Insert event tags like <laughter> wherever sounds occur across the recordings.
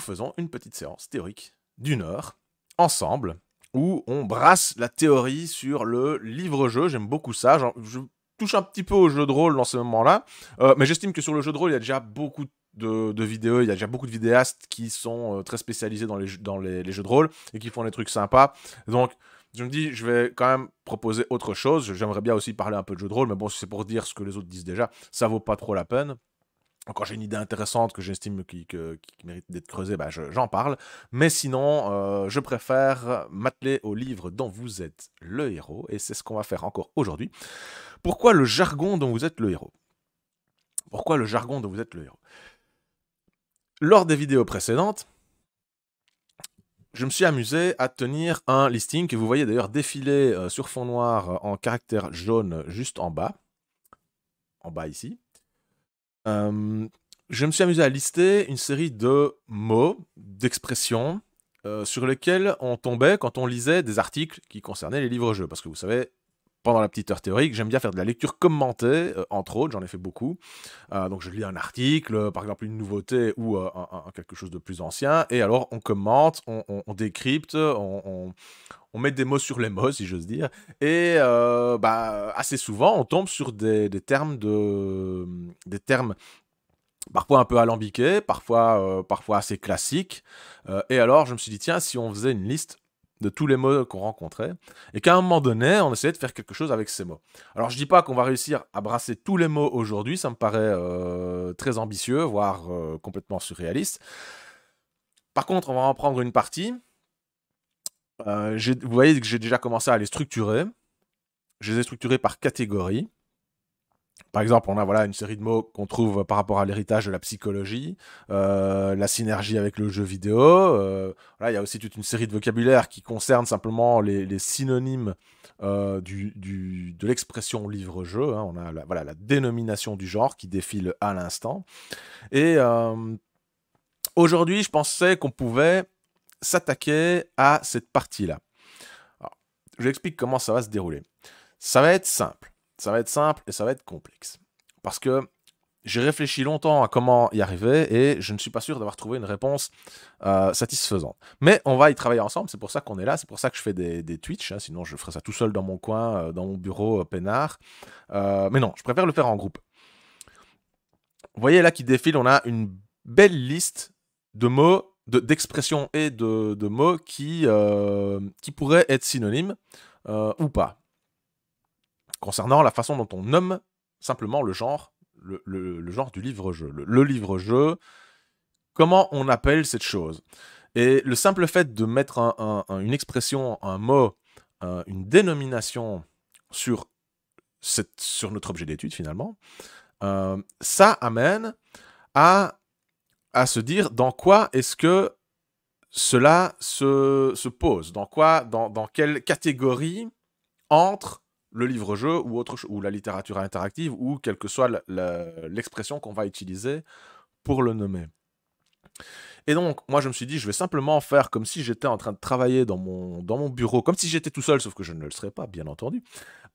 faisons une petite séance théorique d'une heure ensemble où on brasse la théorie sur le livre-jeu. J'aime beaucoup ça. Je touche un petit peu au jeu de rôle dans ce moment-là, euh, mais j'estime que sur le jeu de rôle, il y a déjà beaucoup de vidéos, il y a déjà beaucoup de vidéastes qui sont euh, très spécialisés dans, les, jeux, jeux de rôle et qui font des trucs sympas. Donc, je me dis, je vais quand même proposer autre chose. J'aimerais bien aussi parler un peu de jeu de rôle, mais bon, c'est pour dire ce que les autres disent déjà, ça vaut pas trop la peine quand j'ai une idée intéressante que j'estime qui, mérite d'être creusée, bah, j'en parle. Mais sinon, euh, je préfère m'atteler au livre dont vous êtes le héros, et c'est ce qu'on va faire encore aujourd'hui. Pourquoi le jargon dont vous êtes le héros Pourquoi le jargon dont vous êtes le héros Lors des vidéos précédentes, je me suis amusé à tenir un listing que vous voyez d'ailleurs défiler euh, sur fond noir euh, en caractère jaune juste en bas, en bas ici, euh, je me suis amusé à lister une série de mots, d'expressions, euh, sur lesquels on tombait quand on lisait des articles qui concernaient les livres-jeux. Parce que vous savez, pendant la petite heure théorique, j'aime bien faire de la lecture commentée, euh, entre autres, j'en ai fait beaucoup. Euh, donc je lis un article, euh, par exemple une nouveauté ou quelque chose de plus ancien, et alors on commente, on, décrypte, on, met des mots sur les mots, si j'ose dire, et bah, assez souvent on tombe sur des, termes de... des termes parfois un peu alambiqués, parfois, parfois assez classiques, et alors je me suis dit, tiens, si on faisait une liste de tous les mots qu'on rencontrait, et qu'à un moment donné, on essayait de faire quelque chose avec ces mots. Alors je dis pas qu'on va réussir à brasser tous les mots aujourd'hui, ça me paraît euh, très ambitieux, voire euh, complètement surréaliste. Par contre, on va en prendre une partie. Euh, vous voyez que j'ai déjà commencé à les structurer. Je les ai structurés par catégorie. Par exemple, on a voilà une série de mots qu'on trouve par rapport à l'héritage de la psychologie, euh, la synergie avec le jeu vidéo. Euh, il y a aussi toute une série de vocabulaire qui concerne simplement les, synonymes euh, de l'expression livre-jeu. Hein. On a la, voilà la dénomination du genre qui défile à l'instant. Et aujourd'hui, je pensais qu'on pouvait s'attaquer à cette partie-là. je vous explique comment ça va se dérouler. Ça va être simple ça va être simple et ça va être complexe. Parce que j'ai réfléchi longtemps à comment y arriver et je ne suis pas sûr d'avoir trouvé une réponse euh, satisfaisante. Mais on va y travailler ensemble, c'est pour ça qu'on est là, c'est pour ça que je fais des, Twitch, hein, sinon je ferais ça tout seul dans mon coin, euh, dans mon bureau euh, peinard. Euh, mais non, je préfère le faire en groupe. Vous voyez là qui défile, on a une belle liste de mots, d'expressions et de, mots qui, qui pourraient être synonymes ou pas concernant la façon dont on nomme simplement le genre, le, genre du livre-jeu, le, livre-jeu, comment on appelle cette chose. Et le simple fait de mettre une expression, un mot, euh, une dénomination sur, cette, sur notre objet d'étude finalement, euh, ça amène à, à se dire dans quoi est-ce que cela se, pose, dans quoi, dans, dans quelle catégorie entre le livre-jeu ou, ou la littérature interactive ou quelle que soit l'expression qu'on va utiliser pour le nommer. Et donc, moi, je me suis dit, je vais simplement faire comme si j'étais en train de travailler dans mon, dans mon bureau, comme si j'étais tout seul, sauf que je ne le serais pas, bien entendu.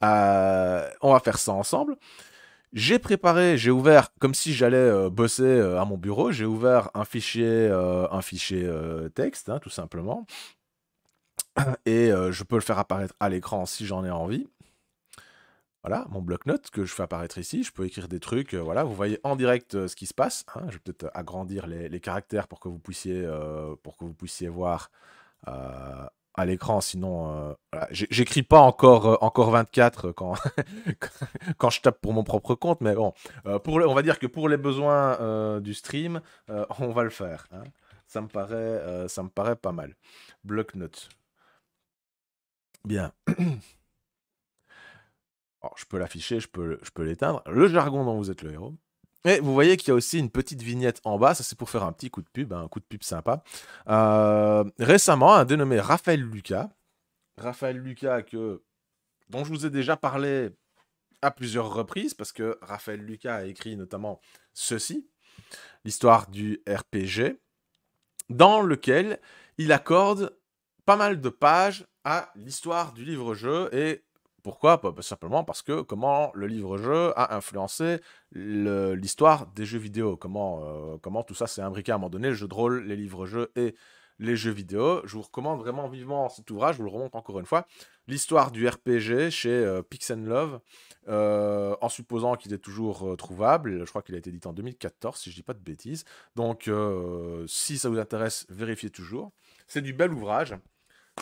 Euh, on va faire ça ensemble. J'ai préparé, j'ai ouvert, comme si j'allais euh, bosser euh, à mon bureau, j'ai ouvert un fichier, un fichier texte, hein, tout simplement. Et je peux le faire apparaître à l'écran si j'en ai envie voilà, mon bloc-notes que je fais apparaître ici. Je peux écrire des trucs. Euh, voilà, vous voyez en direct euh, ce qui se passe. Hein, je vais peut-être agrandir les, caractères pour que vous puissiez, euh, pour que vous puissiez voir à l'écran. Sinon, j'écris pas encore, encore 24 <laughs> quand, quand je tape pour mon propre compte. Mais bon, pour on va dire que pour les besoins du stream, on va le faire. Hein. Ça, me paraît, ça me paraît pas mal. Bloc-notes. Bien. <clears throat> je peux l'afficher, je peux, je peux l'éteindre. Le jargon dont vous êtes le héros. Et vous voyez qu'il y a aussi une petite vignette en bas, ça c'est pour faire un petit coup de pub, un coup de pub sympa. Euh, récemment, un dénommé Raphaël Lucas, Raphaël Lucas que, dont je vous ai déjà parlé à plusieurs reprises, parce que Raphaël Lucas a écrit notamment ceci, l'histoire du RPG, dans lequel il accorde pas mal de pages à l'histoire du livre-jeu et pourquoi bah, bah, Simplement parce que comment le livre-jeu a influencé l'histoire des jeux vidéo, comment, euh, comment tout ça s'est imbriqué à un moment donné, le jeu de rôle, les livres-jeux et les jeux vidéo. Je vous recommande vraiment vivement cet ouvrage, je vous le remonte encore une fois. L'histoire du RPG chez euh, Pix Love, euh, en supposant qu'il est toujours trouvable. Je crois qu'il a été édité en 2014, si je dis pas de bêtises. Donc, si ça vous intéresse, vérifiez toujours. C'est du bel ouvrage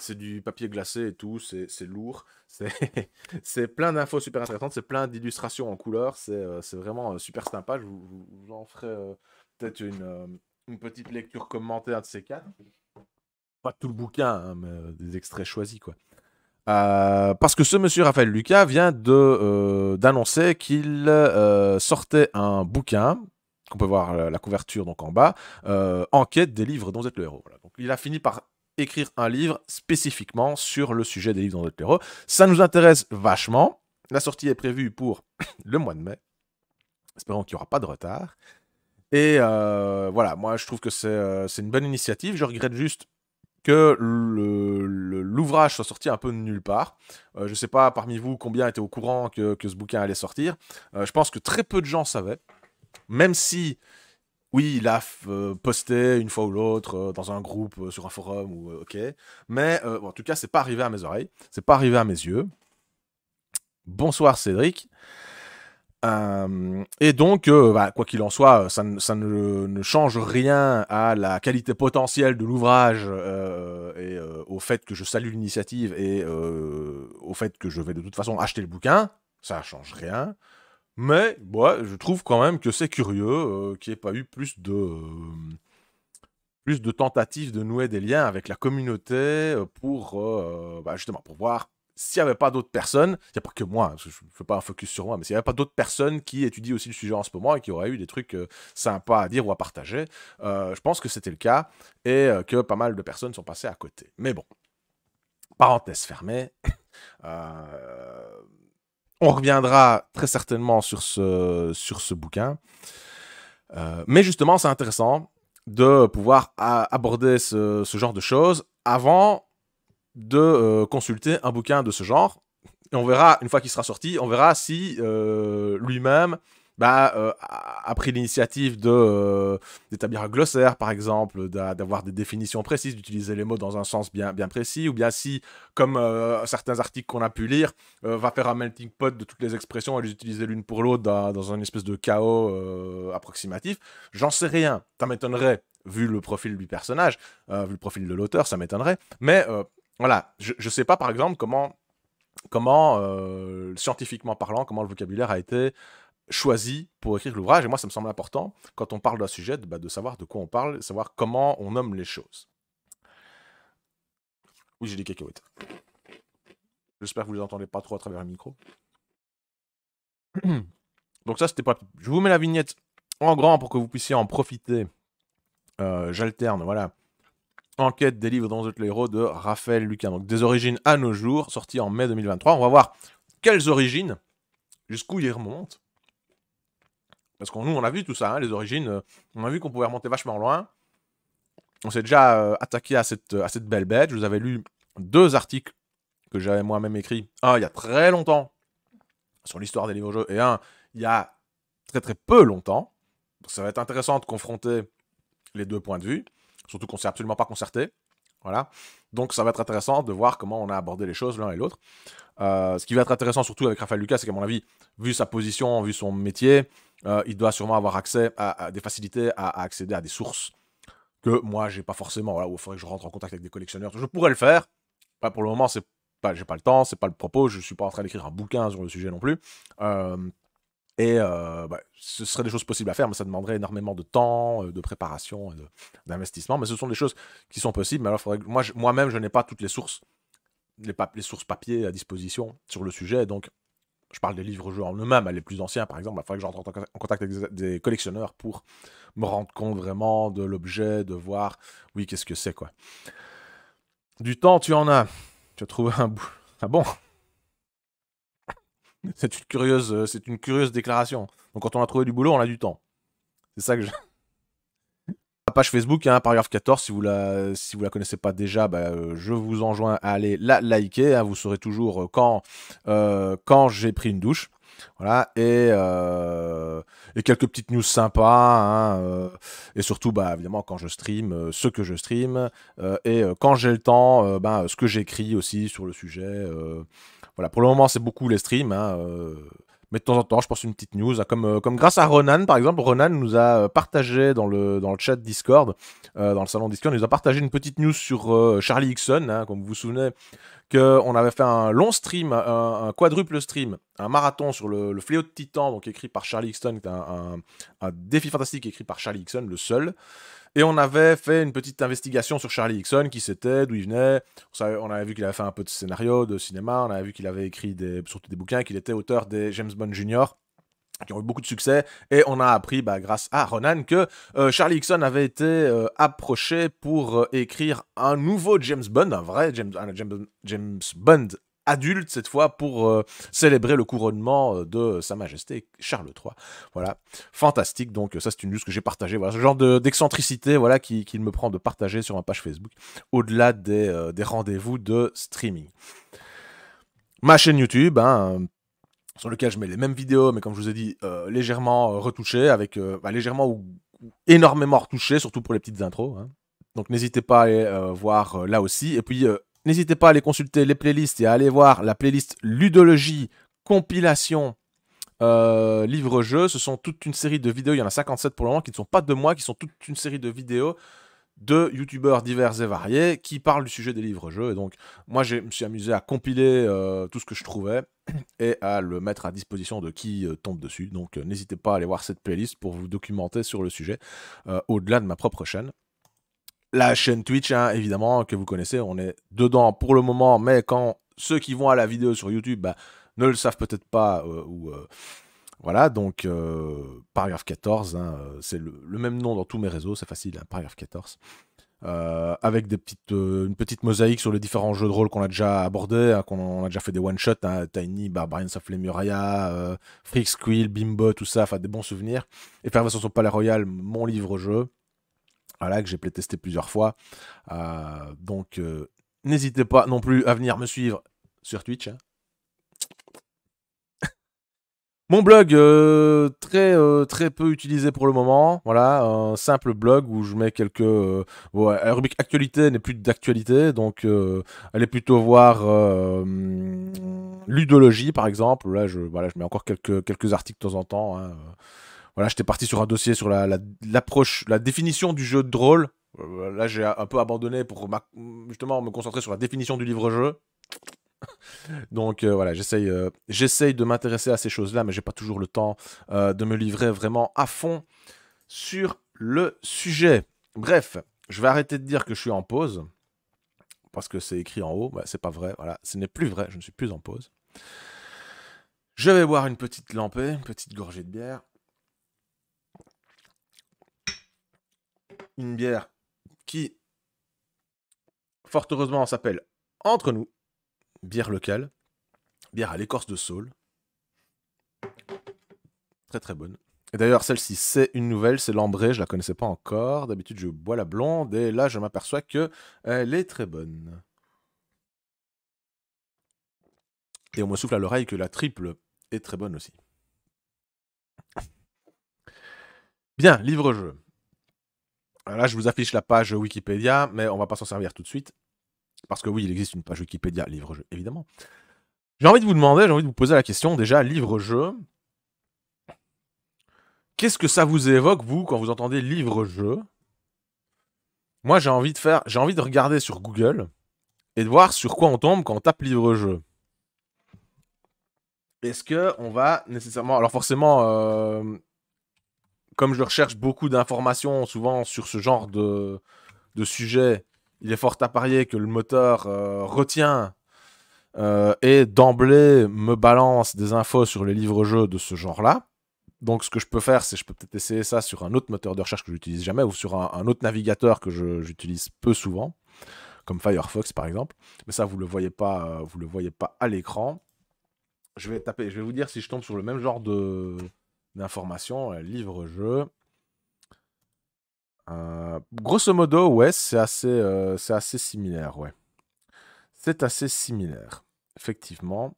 c'est du papier glacé et tout, c'est lourd, <laughs> c'est plein d'infos super intéressantes, c'est plein d'illustrations en couleur, euh, c'est vraiment euh, super sympa. Je vous, en ferai euh, peut-être une, petite lecture commentée, de ces quatre. Pas tout le bouquin, hein, mais des extraits choisis, quoi. parce que ce monsieur Raphaël Lucas vient d'annoncer qu'il sortait un bouquin, qu'on peut voir la couverture donc en bas, Enquête des livres dont vous êtes le héros. Donc, il a fini par écrire un livre spécifiquement sur le sujet des livres dans le Ça nous intéresse vachement. La sortie est prévue pour <coughs> le mois de mai. Espérons qu'il n'y aura pas de retard. Et euh, voilà, moi je trouve que euh, c'est une bonne initiative. Je regrette juste que l'ouvrage soit sorti un peu de nulle part. Euh, je ne sais pas parmi vous combien étaient au courant que, que ce bouquin allait sortir. je pense que très peu de gens savaient. Même si oui, il a posté une fois ou l'autre euh, dans un groupe, euh, sur un forum ou euh, ok. Mais en tout cas, c'est pas arrivé à mes oreilles, c'est pas arrivé à mes yeux. Bonsoir Cédric. et donc, bah, quoi qu'il en soit, ça, ne, change rien à la qualité potentielle de l'ouvrage et au fait que je salue l'initiative et au fait que je vais de toute façon acheter le bouquin. Ça ne change rien. Mais je trouve quand même que c'est curieux euh, qu'il n'y ait pas eu plus de, euh, plus de tentatives de nouer des liens avec la communauté euh, pour bah, justement pour voir s'il n'y avait pas d'autres personnes, il n'y a pas que moi, hein, je ne fais pas un focus sur moi, mais s'il n'y avait pas d'autres personnes qui étudient aussi le sujet en ce moment et qui auraient eu des trucs sympas à dire ou à partager, je pense que c'était le cas et que pas mal de personnes sont passées à côté. Mais bon, parenthèse fermée, <coughs> On reviendra très certainement sur ce, sur ce bouquin. Euh, mais justement, c'est intéressant de pouvoir aborder ce, genre de choses avant de euh, consulter un bouquin de ce genre. Et on verra, une fois qu'il sera sorti, on verra si euh, lui-même bah, euh, a pris l'initiative de euh, d'établir un glossaire, par exemple, d'avoir des définitions précises, d'utiliser les mots dans un sens bien, bien précis, ou bien si, comme euh, certains articles qu'on a pu lire, va faire un melting pot de toutes les expressions et les utiliser l'une pour l'autre dans, dans, une espèce de chaos approximatif. J'en sais rien, ça m'étonnerait, vu le profil du personnage, vu le profil de l'auteur, ça m'étonnerait, mais voilà, je sais pas, par exemple, comment comment, scientifiquement parlant, comment le vocabulaire a été choisi pour écrire l'ouvrage. Et moi, ça me semble important, quand on parle d'un sujet, bah, de, savoir de quoi on parle, de savoir comment on nomme les choses. Oui, j'ai des cacahuètes. J'espère que vous les entendez pas trop à travers le micro. <clears throat> Donc ça, c'était pas... Je vous mets la vignette en grand pour que vous puissiez en profiter. Euh, j'alterne, voilà. Enquête des livres dans les héros de Raphaël Lucas. Donc des origines à nos jours, sorti en mai 2023. On va voir quelles origines, jusqu'où ils remontent, parce qu'on nous, on a vu tout ça, hein, les origines. Euh, on a vu qu'on pouvait remonter vachement loin. On s'est déjà euh, attaqué à cette, à cette belle bête. Je vous avais lu deux articles que j'avais moi-même écrits, un il y a très longtemps sur l'histoire des livres-jeux, et un il y a très très peu longtemps. ça va être intéressant de confronter les deux points de vue, surtout qu'on s'est absolument pas concerté. Voilà. Donc, ça va être intéressant de voir comment on a abordé les choses l'un et l'autre. Euh, ce qui va être intéressant surtout avec Raphaël Lucas, c'est qu'à mon avis, vu sa position, vu son métier, euh, il doit sûrement avoir accès à, des facilités à, accéder à des sources que moi, j'ai pas forcément. Voilà, où il faudrait que je rentre en contact avec des collectionneurs. Je pourrais le faire. Pas pour le moment, c'est pas, j'ai pas le temps, c'est pas le propos. Je suis pas en train d'écrire un bouquin sur le sujet non plus. Euh, et euh, bah, ce seraient des choses possibles à faire, mais ça demanderait énormément de temps, euh, de préparation, d'investissement. Mais ce sont des choses qui sont possibles. Mais alors, moi, moi-même, je n'ai pas toutes les sources, les, les, sources papier à disposition sur le sujet. Donc, je parle des livres-jeux en eux-mêmes, les plus anciens, par exemple. Il bah, faudrait que j'entre en contact avec des collectionneurs pour me rendre compte vraiment de l'objet, de voir, oui, qu'est-ce que c'est, quoi. Du temps, tu en as. Tu as trouvé un bout. Ah bon c'est une curieuse, euh, c'est une curieuse déclaration. Donc quand on a trouvé du boulot, on a du temps. C'est ça que je... <laughs> La page Facebook, hein, paragraphe 14, si vous la, si vous la connaissez pas déjà, bah, euh, je vous enjoins à aller la liker. Hein. vous saurez toujours euh, quand, quand j'ai pris une douche. Voilà, et, quelques petites news sympas, hein, et surtout, bah, évidemment, quand je stream, ce que je stream, et quand j'ai le temps, bah, ce que j'écris aussi sur le sujet, voilà, pour le moment, c'est beaucoup les streams. Hein, euh, mais de temps en temps, je pense une petite news, hein, comme, euh, comme grâce à Ronan, par exemple, Ronan nous a euh, partagé dans le, dans le chat Discord, dans le salon Discord, nous a partagé une petite news sur Charlie Hickson, hein, comme vous vous souvenez, on avait fait un long stream, un, quadruple stream, un marathon sur le, Fléau de Titan, donc écrit par Charlie Hickson, qui un, un, défi fantastique écrit par Charlie Hickson, le seul. Et on avait fait une petite investigation sur Charlie Hickson, qui c'était, d'où il venait. On, avait vu qu'il avait fait un peu de scénario, de cinéma. On avait vu qu'il avait écrit des, surtout des bouquins, qu'il était auteur des James Bond Jr qui ont eu beaucoup de succès. Et on a appris, bah, grâce à Ronan, que euh, Charlie Hickson avait été euh, approché pour euh, écrire un nouveau James Bond, un vrai James, James Bond adulte cette fois pour euh, célébrer le couronnement euh, de Sa Majesté Charles III. Voilà, fantastique. Donc ça c'est une news que j'ai partagée. Voilà, ce genre d'excentricité voilà qu'il qui me prend de partager sur ma page Facebook au-delà euh, des, rendez-vous de streaming. Ma chaîne YouTube, hein, sur lequel je mets les mêmes vidéos, mais comme je vous ai dit, légèrement retouchées, avec bah, légèrement ou, énormément retouchées, surtout pour les petites intros. Hein. Donc n'hésitez pas à aller voir là aussi. Et puis N'hésitez pas à aller consulter les playlists et à aller voir la playlist ludologie, compilation, livres euh, livre-jeu. Ce sont toute une série de vidéos, il y en a 57 pour le moment, qui ne sont pas de moi, qui sont toute une série de vidéos de youtubeurs divers et variés qui parlent du sujet des livres-jeux. Et donc, moi, je me suis amusé à compiler euh, tout ce que je trouvais <clears throat> et à le mettre à disposition de qui euh, tombe dessus. Donc, n'hésitez pas à aller voir cette playlist pour vous documenter sur le sujet, au-delà de ma propre chaîne la chaîne Twitch, hein, évidemment, que vous connaissez. On est dedans pour le moment, mais quand ceux qui vont à la vidéo sur YouTube bah, ne le savent peut-être pas, euh, euh, voilà, donc euh, paragraphe 14, hein, c'est le, même nom dans tous mes réseaux, c'est facile, hein, paragraphe 14. avec des petites, une petite mosaïque sur les différents jeux de rôle qu'on a déjà abordés, qu'on a déjà fait des one-shots, Tiny, Barbarians of Lemuria, Freak Squill, Bimbo, tout ça, enfin des bons souvenirs. Et sont sur Palais Royal, mon livre-jeu, que j'ai testé plusieurs fois. Euh, donc, euh, n'hésitez pas non plus à venir me suivre sur Twitch. Hein. <laughs> Mon blog, euh, très, très peu utilisé pour le moment. Voilà, un simple blog où je mets quelques. Euh, rubrique actualité n'est plus d'actualité, donc allez plutôt voir ludologie par exemple. Là, je, voilà, je mets encore quelques, quelques articles de temps en temps. Hein voilà, j'étais parti sur un dossier sur la, définition du jeu de rôle. Euh, là, j'ai un peu abandonné pour justement me concentrer sur la définition du livre-jeu. <laughs> Donc euh, voilà, euh, j'essaye, de m'intéresser à ces choses-là, mais j'ai pas toujours le temps de me livrer vraiment à fond sur le sujet. Bref, je vais arrêter de dire que je suis en pause parce que c'est écrit en haut. Bah, c'est pas vrai. Voilà, ce n'est plus vrai. Je ne suis plus en pause. Je vais boire une petite lampée, une petite gorgée de bière. une bière qui, fort heureusement, s'appelle Entre nous, bière locale, bière à l'écorce de saule. Très très bonne. Et d'ailleurs, celle-ci, c'est une nouvelle, c'est l'ambrée, je la connaissais pas encore. D'habitude, je bois la blonde et là, je m'aperçois que elle est très bonne. Et on me souffle à l'oreille que la triple est très bonne aussi. Bien, livre-jeu. Euh, là, je vous affiche la page Wikipédia, mais on va pas s'en servir tout de suite. Parce que oui, il existe une page Wikipédia livre-jeu, évidemment. J'ai envie de vous demander, j'ai envie de vous poser la question déjà, livre-jeu. Qu'est-ce que ça vous évoque, vous, quand vous entendez livre-jeu Moi, j'ai envie de faire, j'ai envie de regarder sur Google et de voir sur quoi on tombe quand on tape livre-jeu. Est-ce que on va nécessairement, alors forcément, euh, comme je recherche beaucoup d'informations souvent sur ce genre de, de sujet, il est fort à parier que le moteur euh, retient euh, et d'emblée me balance des infos sur les livres-jeux de ce genre-là. Donc ce que je peux faire, c'est je peux peut-être essayer ça sur un autre moteur de recherche que j'utilise jamais ou sur un, un autre navigateur que j'utilise peu souvent, comme Firefox par exemple. Mais ça, vous le voyez pas, euh, vous le voyez pas à l'écran. Je vais taper, je vais vous dire si je tombe sur le même genre de, d'informations, euh, livre-jeu. Euh, grosso modo, ouais, c'est assez, euh, assez similaire, ouais. C'est assez similaire, effectivement.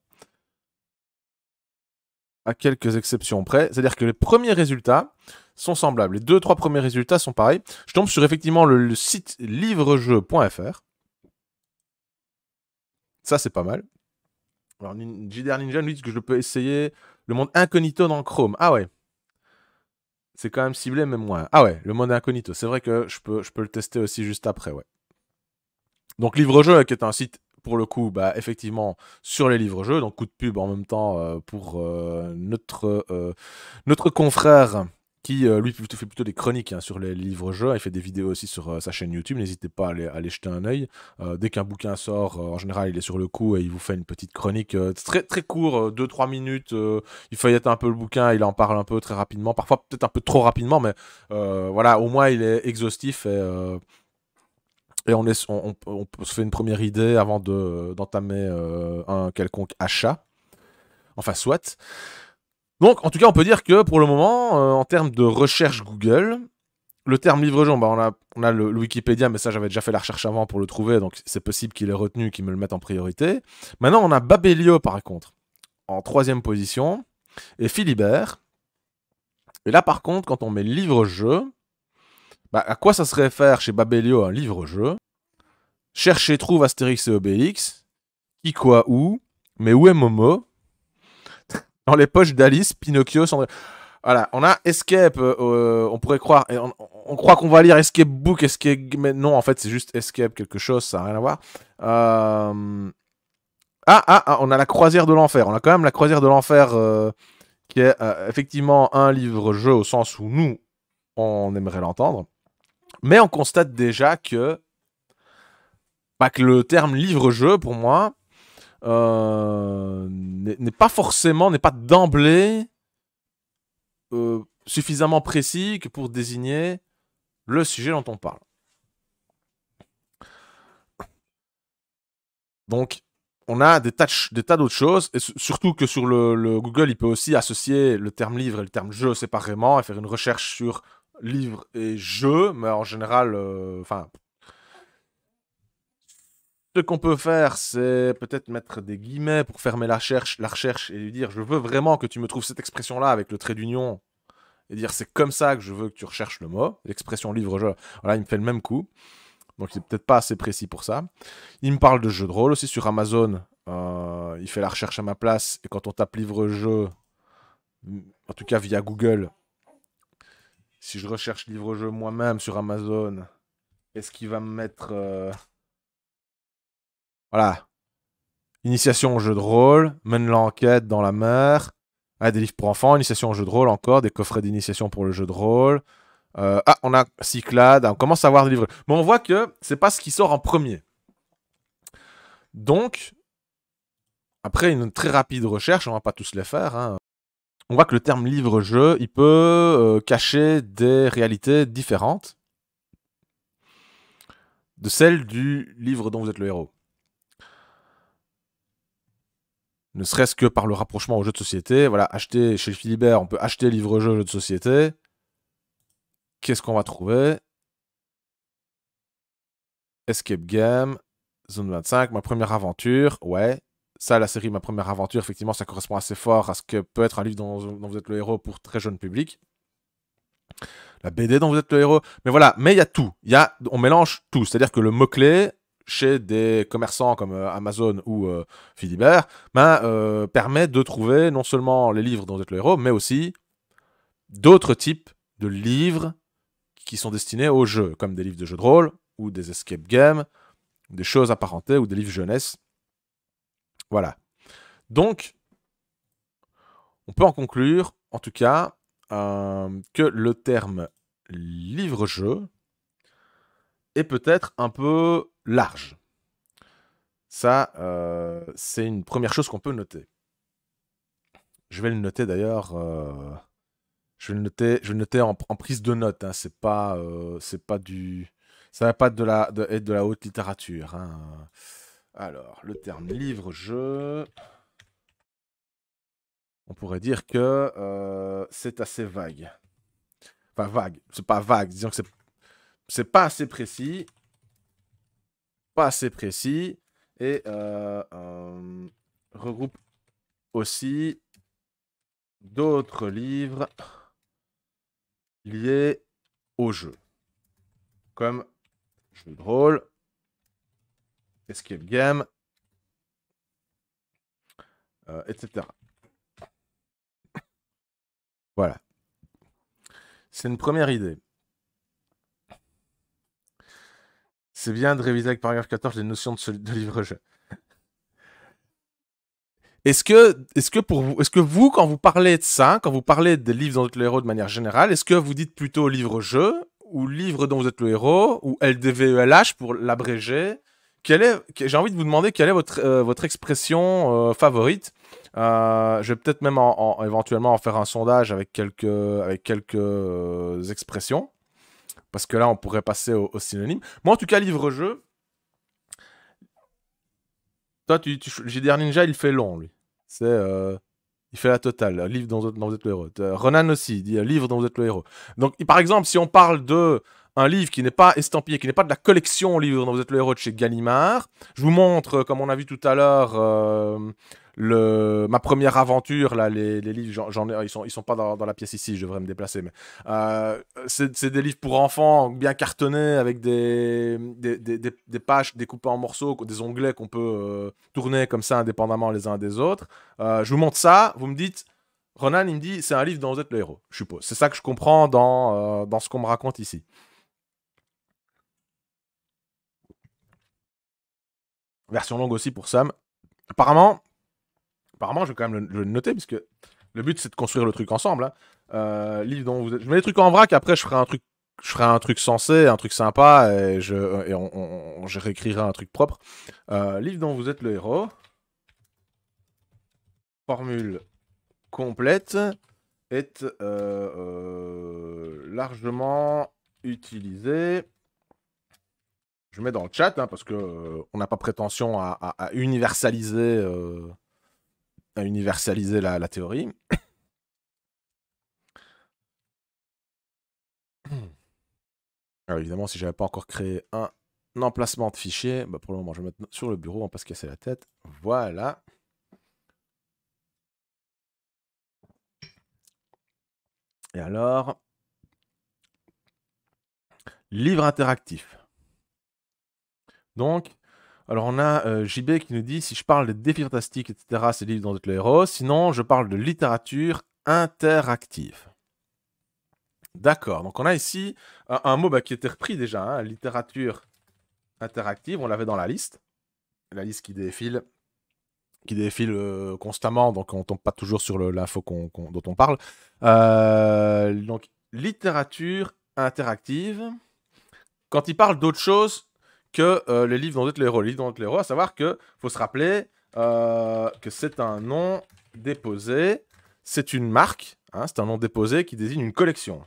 À quelques exceptions près. C'est-à-dire que les premiers résultats sont semblables. Les deux, trois premiers résultats sont pareils. Je tombe sur effectivement le, site livre-jeu.fr. Ça, c'est pas mal. Alors, JDR Ninja nous dit que je peux essayer le monde incognito dans Chrome. Ah ouais. C'est quand même ciblé, mais moins. Ah ouais, le monde incognito. C'est vrai que je peux, je peux le tester aussi juste après, ouais. Donc, Livre-Jeu, qui est un site, pour le coup, bah, effectivement, sur les livres-jeux. Donc, coup de pub en même temps euh, pour euh, notre, euh, notre confrère qui euh, lui fait plutôt des chroniques hein, sur les livres-jeux. Il fait des vidéos aussi sur euh, sa chaîne YouTube. N'hésitez pas à aller, jeter un oeil. Euh, dès qu'un bouquin sort, en général, il est sur le coup et il vous fait une petite chronique très, très court, 2-3 minutes. il feuillette un peu le bouquin, il en parle un peu très rapidement, parfois peut-être un peu trop rapidement, mais voilà, au moins il est exhaustif et on, est, on, se fait une première idée avant d'entamer un quelconque achat. Enfin, soit. Donc, en tout cas, on peut dire que pour le moment, euh, en termes de recherche Google, le terme livre jeu bah, on a, le, Wikipédia, mais ça, j'avais déjà fait la recherche avant pour le trouver, donc c'est possible qu'il ait retenu, qu'il me le mette en priorité. Maintenant, on a Babelio, par contre, en troisième position, et Philibert. Et là, par contre, quand on met livre-jeu, bah, à quoi ça se réfère chez Babelio un livre-jeu Chercher, trouve Astérix et Obélix. Qui, quoi, où Mais où est Momo dans les poches d'Alice, Pinocchio, Sandrine. Voilà, on a Escape, euh, euh, on pourrait croire, on, croit qu'on va lire Escape Book, Escape, mais non, en fait, c'est juste Escape quelque chose, ça n'a rien à voir. Euh, ah, ah, ah, on a la croisière de l'enfer, on a quand même la croisière de l'enfer, qui est effectivement un livre-jeu au sens où nous, on aimerait l'entendre, mais on constate déjà que, pas bah, que le terme livre-jeu, pour moi, euh, n'est pas forcément, n'est pas d'emblée euh, suffisamment précis que pour désigner le sujet dont on parle. Donc, on a des tas, des tas d'autres choses, et surtout que sur le, Google, il peut aussi associer le terme livre et le terme jeu séparément et faire une recherche sur livre et jeu, mais en général, euh, enfin, ce qu'on peut faire, c'est peut-être mettre des guillemets pour fermer la recherche, la recherche et lui dire je veux vraiment que tu me trouves cette expression-là avec le trait d'union et dire c'est comme ça que je veux que tu recherches le mot. L'expression livre-jeu, voilà, il me fait le même coup. Donc il n'est peut-être pas assez précis pour ça. Il me parle de jeux de rôle aussi sur Amazon. Euh, il fait la recherche à ma place et quand on tape livre-jeu, en tout cas via Google, si je recherche livre-jeu moi-même sur Amazon, est-ce qu'il va me mettre. Euh, voilà. Initiation au jeu de rôle, mène l'enquête dans la mer. Ah, des livres pour enfants, initiation au jeu de rôle encore, des coffrets d'initiation pour le jeu de rôle. Euh, ah, on a Cyclade, on commence à avoir des livres. Mais on voit que c'est pas ce qui sort en premier. Donc, après une très rapide recherche, on va pas tous les faire, hein. on voit que le terme livre-jeu, il peut euh, cacher des réalités différentes de celles du livre dont vous êtes le héros. ne serait-ce que par le rapprochement aux jeux de société. Voilà, acheter chez Philibert, on peut acheter livre-jeu, jeux de société. Qu'est-ce qu'on va trouver Escape Game, Zone 25, ma première aventure, ouais. Ça, la série Ma première aventure, effectivement, ça correspond assez fort à ce que peut être un livre dont, vous êtes le héros pour très jeune public. La BD dont vous êtes le héros. Mais voilà, mais il y a tout. Y a, on mélange tout. C'est-à-dire que le mot-clé, chez des commerçants comme euh, Amazon ou euh, Philibert, ben, euh, permet de trouver non seulement les livres dont vous le héros, mais aussi d'autres types de livres qui sont destinés au jeu, comme des livres de jeux de rôle ou des escape games, des choses apparentées ou des livres jeunesse. Voilà. Donc, on peut en conclure, en tout cas, que le terme livre-jeu et peut-être un peu large. Ça, euh, c'est une première chose qu'on peut noter. Je vais le noter d'ailleurs. Euh, je vais le noter. Je vais noter en, prise de notes. Hein. c'est pas. Euh, c'est pas du. Ça va pas de la de, être de la haute littérature. Hein. Alors, le terme livre-jeu. On pourrait dire que c'est assez vague. Enfin, vague. C'est pas vague. Disons que c'est c'est pas assez précis. Pas assez précis. Et euh, euh, regroupe aussi d'autres livres liés au jeu. Comme jeu de rôle, escape game, euh, etc. Voilà. C'est une première idée. C'est bien de réviser avec paragraphe 14 les notions de, livre-jeu. Est-ce que, est-ce que pour vous, est-ce que vous, quand vous parlez de ça, quand vous parlez des livres dont vous êtes le héros de manière générale, est-ce que vous dites plutôt livre-jeu ou livre dont vous êtes le héros ou LDVELH pour l'abréger est, j'ai envie de vous demander quelle est votre, euh, expression euh, favorite. Euh, je vais peut-être même éventuellement en faire un sondage avec quelques expressions. Parce que là, on pourrait passer au, synonyme. Moi, en tout cas, livre-jeu. Toi, tu, tu, Ninja, il fait long, lui. C'est. Euh, il fait la totale. Livre dont, vous êtes le héros. Euh, Ronan aussi, dit livre dont vous êtes le héros. Donc, par exemple, si on parle de un livre qui n'est pas estampillé, qui n'est pas de la collection livre dont vous êtes le héros de chez Gallimard, je vous montre, euh, comme on a vu tout à l'heure le, ma première aventure, là, les, livres, ils, sont, sont pas dans, la pièce ici, je devrais me déplacer, mais euh, c'est, des livres pour enfants bien cartonnés avec des, des, pages découpées en morceaux, des onglets qu'on peut euh, tourner comme ça indépendamment les uns des autres. Euh, je vous montre ça, vous me dites, Ronan, il me dit, c'est un livre dont vous êtes le héros, je suppose. C'est ça que je comprends dans, dans ce qu'on me raconte ici. Version longue aussi pour Sam. Apparemment, apparemment, je vais quand même le, noter, puisque le but, c'est de construire le truc ensemble. Hein. Euh, livre dont Je mets les trucs en vrac, après, je ferai un truc, je ferai un truc sensé, un truc sympa, et je, et on, réécrirai un truc propre. Euh, livre dont vous êtes le héros. Formule complète est euh, largement utilisée. Je mets dans le chat, hein, parce que on n'a pas prétention à universaliser à universaliser la, théorie. <clears throat> Alors évidemment, si j'avais pas encore créé un, emplacement de fichier, bah pour le moment, je vais mettre sur le bureau, on hein, va pas se casser la tête. Voilà. Et alors, livre interactif. Donc, alors on a euh, JB qui nous dit si je parle de défis fantastiques, etc., c'est livre dont êtes le héros. Sinon, je parle de littérature interactive. D'accord, donc on a ici un, mot bah, qui était repris déjà, hein, littérature interactive, on l'avait dans la liste. La liste qui défile, qui défile euh, constamment, donc on tombe pas toujours sur l'info dont on parle. Euh, donc littérature interactive. Quand il parle d'autres choses que euh, les livres dont être le héros. Les livres dont être héros, à savoir que faut se rappeler euh, que c'est un nom déposé, c'est une marque, hein, c'est un nom déposé qui désigne une collection.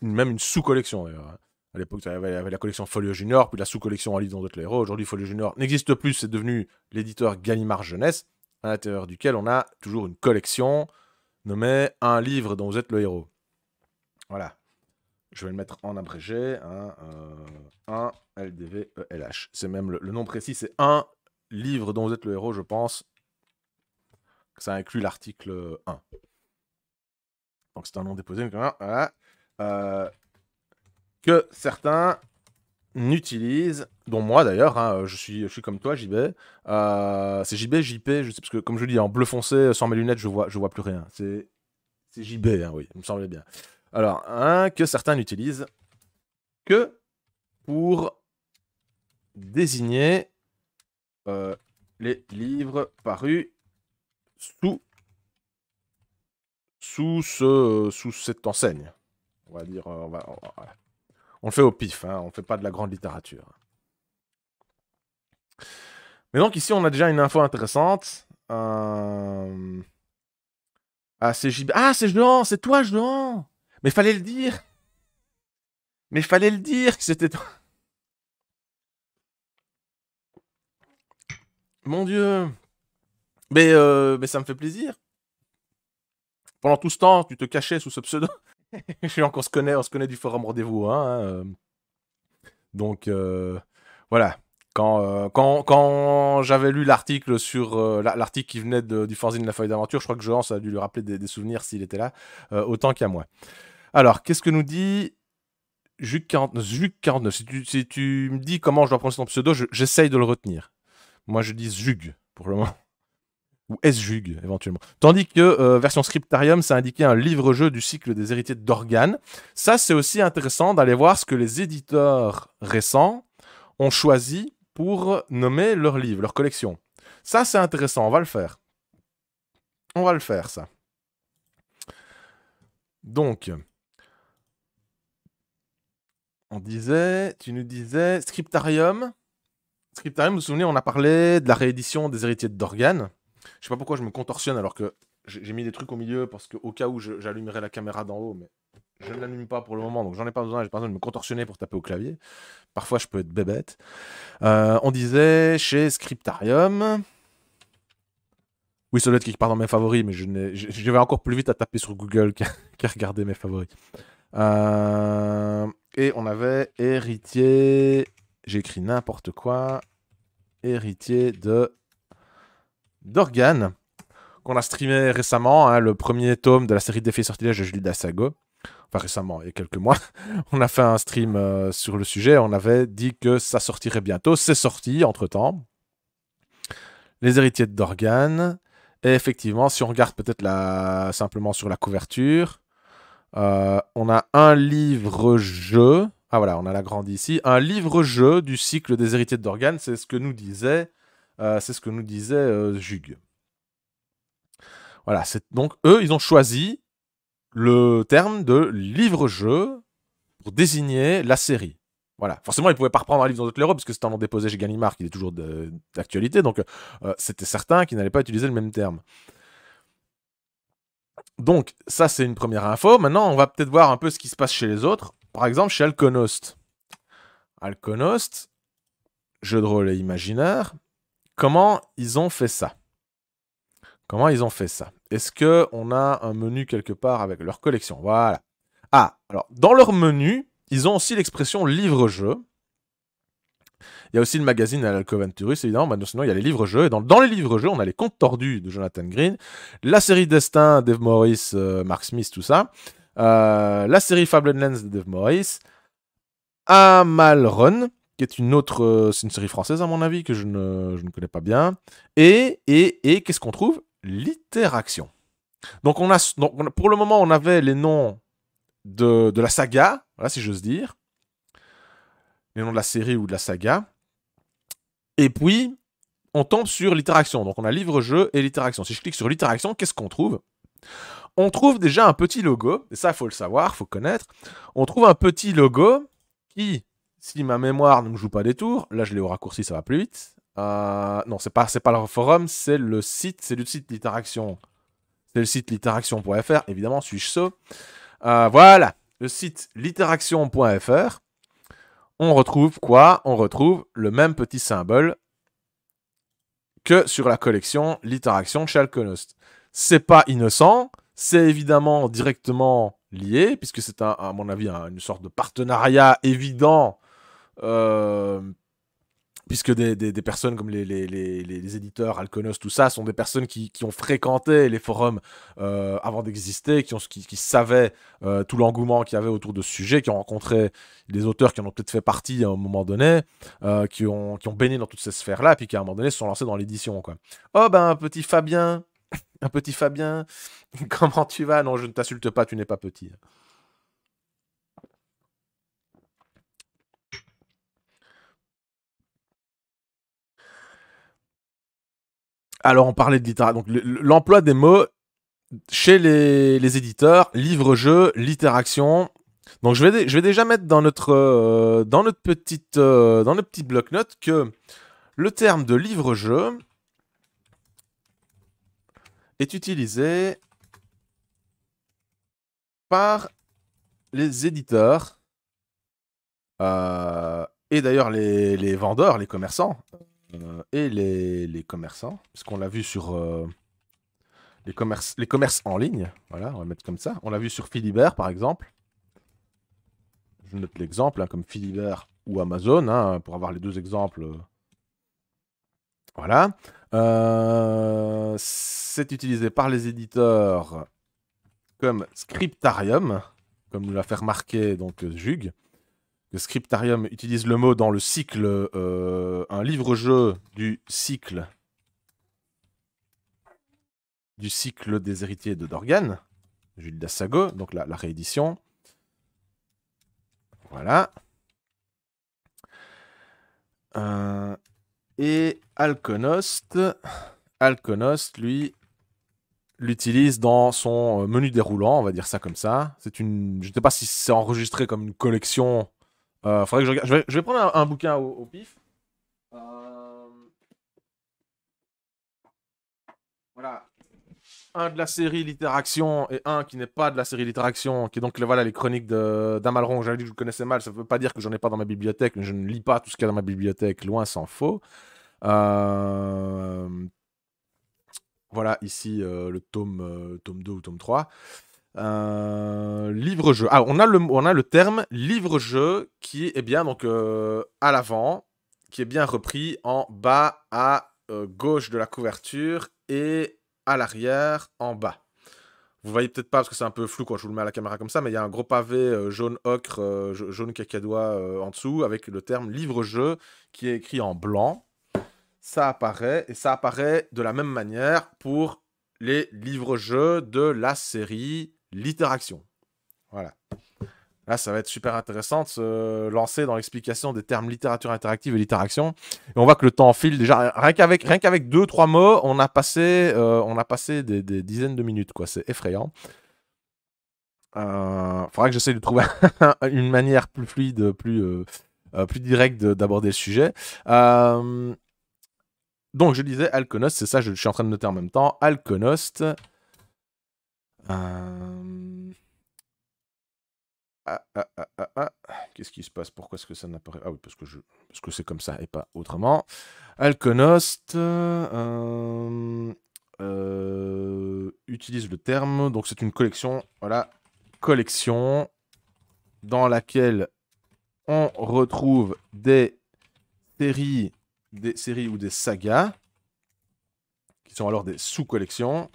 même une sous-collection hein. À l'époque, il y avait la collection Folio Junior, puis la sous-collection en livres dont êtes héros. Aujourd'hui, Folio Junior n'existe plus, c'est devenu l'éditeur Gallimard Jeunesse, à l'intérieur duquel on a toujours une collection nommée Un livre dont vous êtes le héros. Voilà, je vais le mettre en abrégé, hein, euh, 1 LDVELH. C'est même le, nom précis, c'est un livre dont vous êtes le héros, je pense. Ça inclut l'article 1. Donc c'est un nom déposé, hein, voilà. euh, que certains n'utilisent, dont moi d'ailleurs, hein, je, suis, comme toi, JB. Euh, c'est JB, JP, je sais, parce que comme je le dis, en bleu foncé, sans mes lunettes, je vois, vois plus rien. C'est JB, hein, oui, il me semblait bien. Alors, un que certains n'utilisent que pour désigner euh, les livres parus sous, sous, sous cette enseigne. On va dire, euh, on, le fait au pif, hein, on ne fait pas de la grande littérature. Mais donc ici, on a déjà une info intéressante. Euh, ah, c'est Ah, c'est Jean, c'est toi, Jean mais fallait le dire Mais fallait le dire que c'était... Mon Dieu mais, euh, mais ça me fait plaisir. Pendant tout ce temps, tu te cachais sous ce pseudo. <laughs> Je suis encore, se connaît, on se connaît du forum rendez-vous. Hein, hein, euh. Donc, euh, voilà. Quand, quand, j'avais lu l'article sur l'article qui venait de, du fanzine La Feuille d'Aventure, je crois que Jean, ça a dû lui rappeler des, souvenirs s'il était là, autant qu'à moi. Alors, qu'est-ce que nous dit Juc 49, Si, tu, me dis comment je dois prononcer ton pseudo, j'essaye de le retenir. Moi, je dis Jug, pour le moment. <laughs> Ou S-Jug éventuellement. Tandis que euh, version Scriptarium, ça indiquait un livre-jeu du cycle des héritiers d'organes. Ça, c'est aussi intéressant d'aller voir ce que les éditeurs récents ont choisi pour nommer leur livre, leur collection. Ça, c'est intéressant, on va le faire. On va le faire, ça. Donc, on disait, tu nous disais Scriptarium. Scriptarium, vous vous souvenez, on a parlé de la réédition des héritiers de Dorgan. Je sais pas pourquoi je me contorsionne alors que j'ai mis des trucs au milieu parce que au cas où j'allumerais la caméra d'en haut, mais je ne l'allume pas pour le moment, donc j'en ai pas besoin. J'ai pas besoin de me contorsionner pour taper au clavier. Parfois, je peux être bébête. Euh, on disait chez Scriptarium. Oui, ça doit être quelque part dans mes favoris, mais je, vais encore plus vite à taper sur Google <laughs> qu'à regarder mes favoris. Euh, et on avait héritier. J'écris n'importe quoi. Héritier de. D'Organe. Qu'on a streamé récemment. Hein, le premier tome de la série d'effets Sortilèges de Julie Dassago. Enfin, récemment, il y a quelques mois. <laughs> on a fait un stream euh, sur le sujet. On avait dit que ça sortirait bientôt. C'est sorti entre temps. Les héritiers de Dorgan. Et effectivement, si on regarde peut-être la... simplement sur la couverture, euh, on a un livre-jeu. Ah voilà, on a la grande ici. Un livre-jeu du cycle des héritiers d'organes, c'est ce que nous disait, euh, c'est ce que nous disait Jug. Euh, voilà, donc eux, ils ont choisi le terme de livre-jeu pour désigner la série. Voilà. Forcément, ils pouvaient pas reprendre un livre dans d'autres l'Europe parce que c'était un nom déposé chez Gallimard qui est toujours d'actualité, donc c'était certain qu'ils n'allaient pas utiliser le même terme. Donc, ça, c'est une première info. Maintenant, on va peut-être voir un peu ce qui se passe chez les autres. Par exemple, chez Alconost. Alconost, jeu de rôle et imaginaire. Comment ils ont fait ça Comment ils ont fait ça Est-ce qu'on a un menu quelque part avec leur collection Voilà. Ah, alors, dans leur menu, ils ont aussi l'expression livre-jeu. Il y a aussi le magazine Alcoventurus, évidemment. sinon, il y a les livres-jeux. Et dans, les livres-jeux, on a les contes tordus de Jonathan Green, la série Destin, Dave Morris, euh, Mark Smith, tout ça. Euh, la série Lens de Dave Morris. Amal Run, qui est une autre. Euh, c'est une série française, à mon avis, que je ne, connais pas bien. Et, et, et qu'est-ce qu'on trouve Literaction. Donc, on a, pour le moment, on avait les noms de, la saga, si j'ose dire les noms de la série ou de la saga. Et puis, on tombe sur l'interaction. Donc on a livre-jeu et l'interaction. Si je clique sur l'interaction, qu'est-ce qu'on trouve On trouve déjà un petit logo, et ça faut le savoir, faut connaître. On trouve un petit logo qui, si ma mémoire ne me joue pas des tours, là je l'ai au raccourci, ça va plus vite. Euh, non, c'est pas, pas le forum, c'est le site, c'est le site l'interaction. C'est le site l'iteraction.fr, évidemment, suis-je so. Euh, voilà, le site l'interaction.fr on retrouve quoi On retrouve le même petit symbole que sur la collection L'Iteraction Chalconost. Ce C'est pas innocent, c'est évidemment directement lié, puisque c'est à mon avis une sorte de partenariat évident euh, puisque des, personnes comme les, éditeurs, Alconos, tout ça, sont des personnes qui, ont fréquenté les forums euh, avant d'exister, qui, ont, qui, savaient euh, tout l'engouement qu'il y avait autour de ce sujet, qui ont rencontré des auteurs qui en ont peut-être fait partie à un moment donné, euh, qui, ont, qui baigné dans toutes ces sphères-là, puis qui à un moment donné se sont lancés dans l'édition. Quoi. Oh ben, un petit Fabien, <laughs> un petit Fabien, <laughs> comment tu vas Non, je ne t'insulte pas, tu n'es pas petit. Alors, on parlait de littérature. Donc, l'emploi des mots chez les, éditeurs, livre-jeu, littération. Donc, je vais, je vais déjà mettre dans notre, euh, dans notre, petite, euh, dans notre petit bloc-notes que le terme de livre-jeu est utilisé par les éditeurs euh, et d'ailleurs les vendeurs, les commerçants, euh, et les, commerçants, parce qu'on l'a vu sur euh, les, commerces, les commerces en ligne, voilà, on va mettre comme ça. On l'a vu sur Philibert par exemple. Je note l'exemple, hein, comme Philibert ou Amazon, hein, pour avoir les deux exemples. Voilà. Euh, c'est utilisé par les éditeurs comme scriptarium, comme nous l'a fait remarquer donc Jug. Scriptarium utilise le mot dans le cycle, euh, un livre-jeu du cycle du cycle des héritiers de Dorgan, Jules Dassago, donc la, réédition. Voilà. Euh, et Alconost, Alconost, lui, l'utilise dans son menu déroulant, on va dire ça comme ça. C'est une, je ne sais pas si c'est enregistré comme une collection euh, je vais, prendre un, bouquin au, pif. Euh, voilà. Un de la série Littéraction et un qui n'est pas de la série Littéraction, qui est donc voilà, les chroniques d'Amalron. J'avais dit que je connaissais mal, ça ne veut pas dire que j'en ai pas dans ma bibliothèque, mais je ne lis pas tout ce qu'il y a dans ma bibliothèque, loin s'en faut. Euh, voilà, ici le tome, tome 2 ou tome 3. Euh, livre-jeu. Ah, on a le, on a le terme livre-jeu qui est eh bien donc euh, à l'avant, qui est bien repris en bas à euh, gauche de la couverture et à l'arrière en bas. Vous voyez peut-être pas parce que c'est un peu flou quand je vous le mets à la caméra comme ça, mais il y a un gros pavé jaune ocre, jaune cacadois en dessous avec le terme livre-jeu qui est écrit en blanc. Ça apparaît et ça apparaît de la même manière pour les livres-jeux de la série L'interaction. Voilà. Là, ça va être super intéressant de se lancer dans l'explication des termes littérature interactive et littéraction. Et on voit que le temps file déjà. Rien qu'avec, rien qu'avec deux, trois mots, on a passé, euh, on a passé des, dizaines de minutes. Quoi. C'est effrayant. Il euh, faudra que j'essaie de trouver <laughs> une manière plus fluide, plus, euh, plus directe d'aborder le sujet. donc, je disais Alconost, c'est ça, je suis en train de noter en même temps. Alconost. Euh, ah, ah, ah, Qu'est-ce qui se passe Pourquoi est-ce que ça n'apparaît Ah oui, parce que je, parce que c'est comme ça et pas autrement. Alconost euh, euh, utilise le terme. Donc c'est une collection. Voilà, collection dans laquelle on retrouve des séries, des séries ou des sagas qui sont alors des sous-collections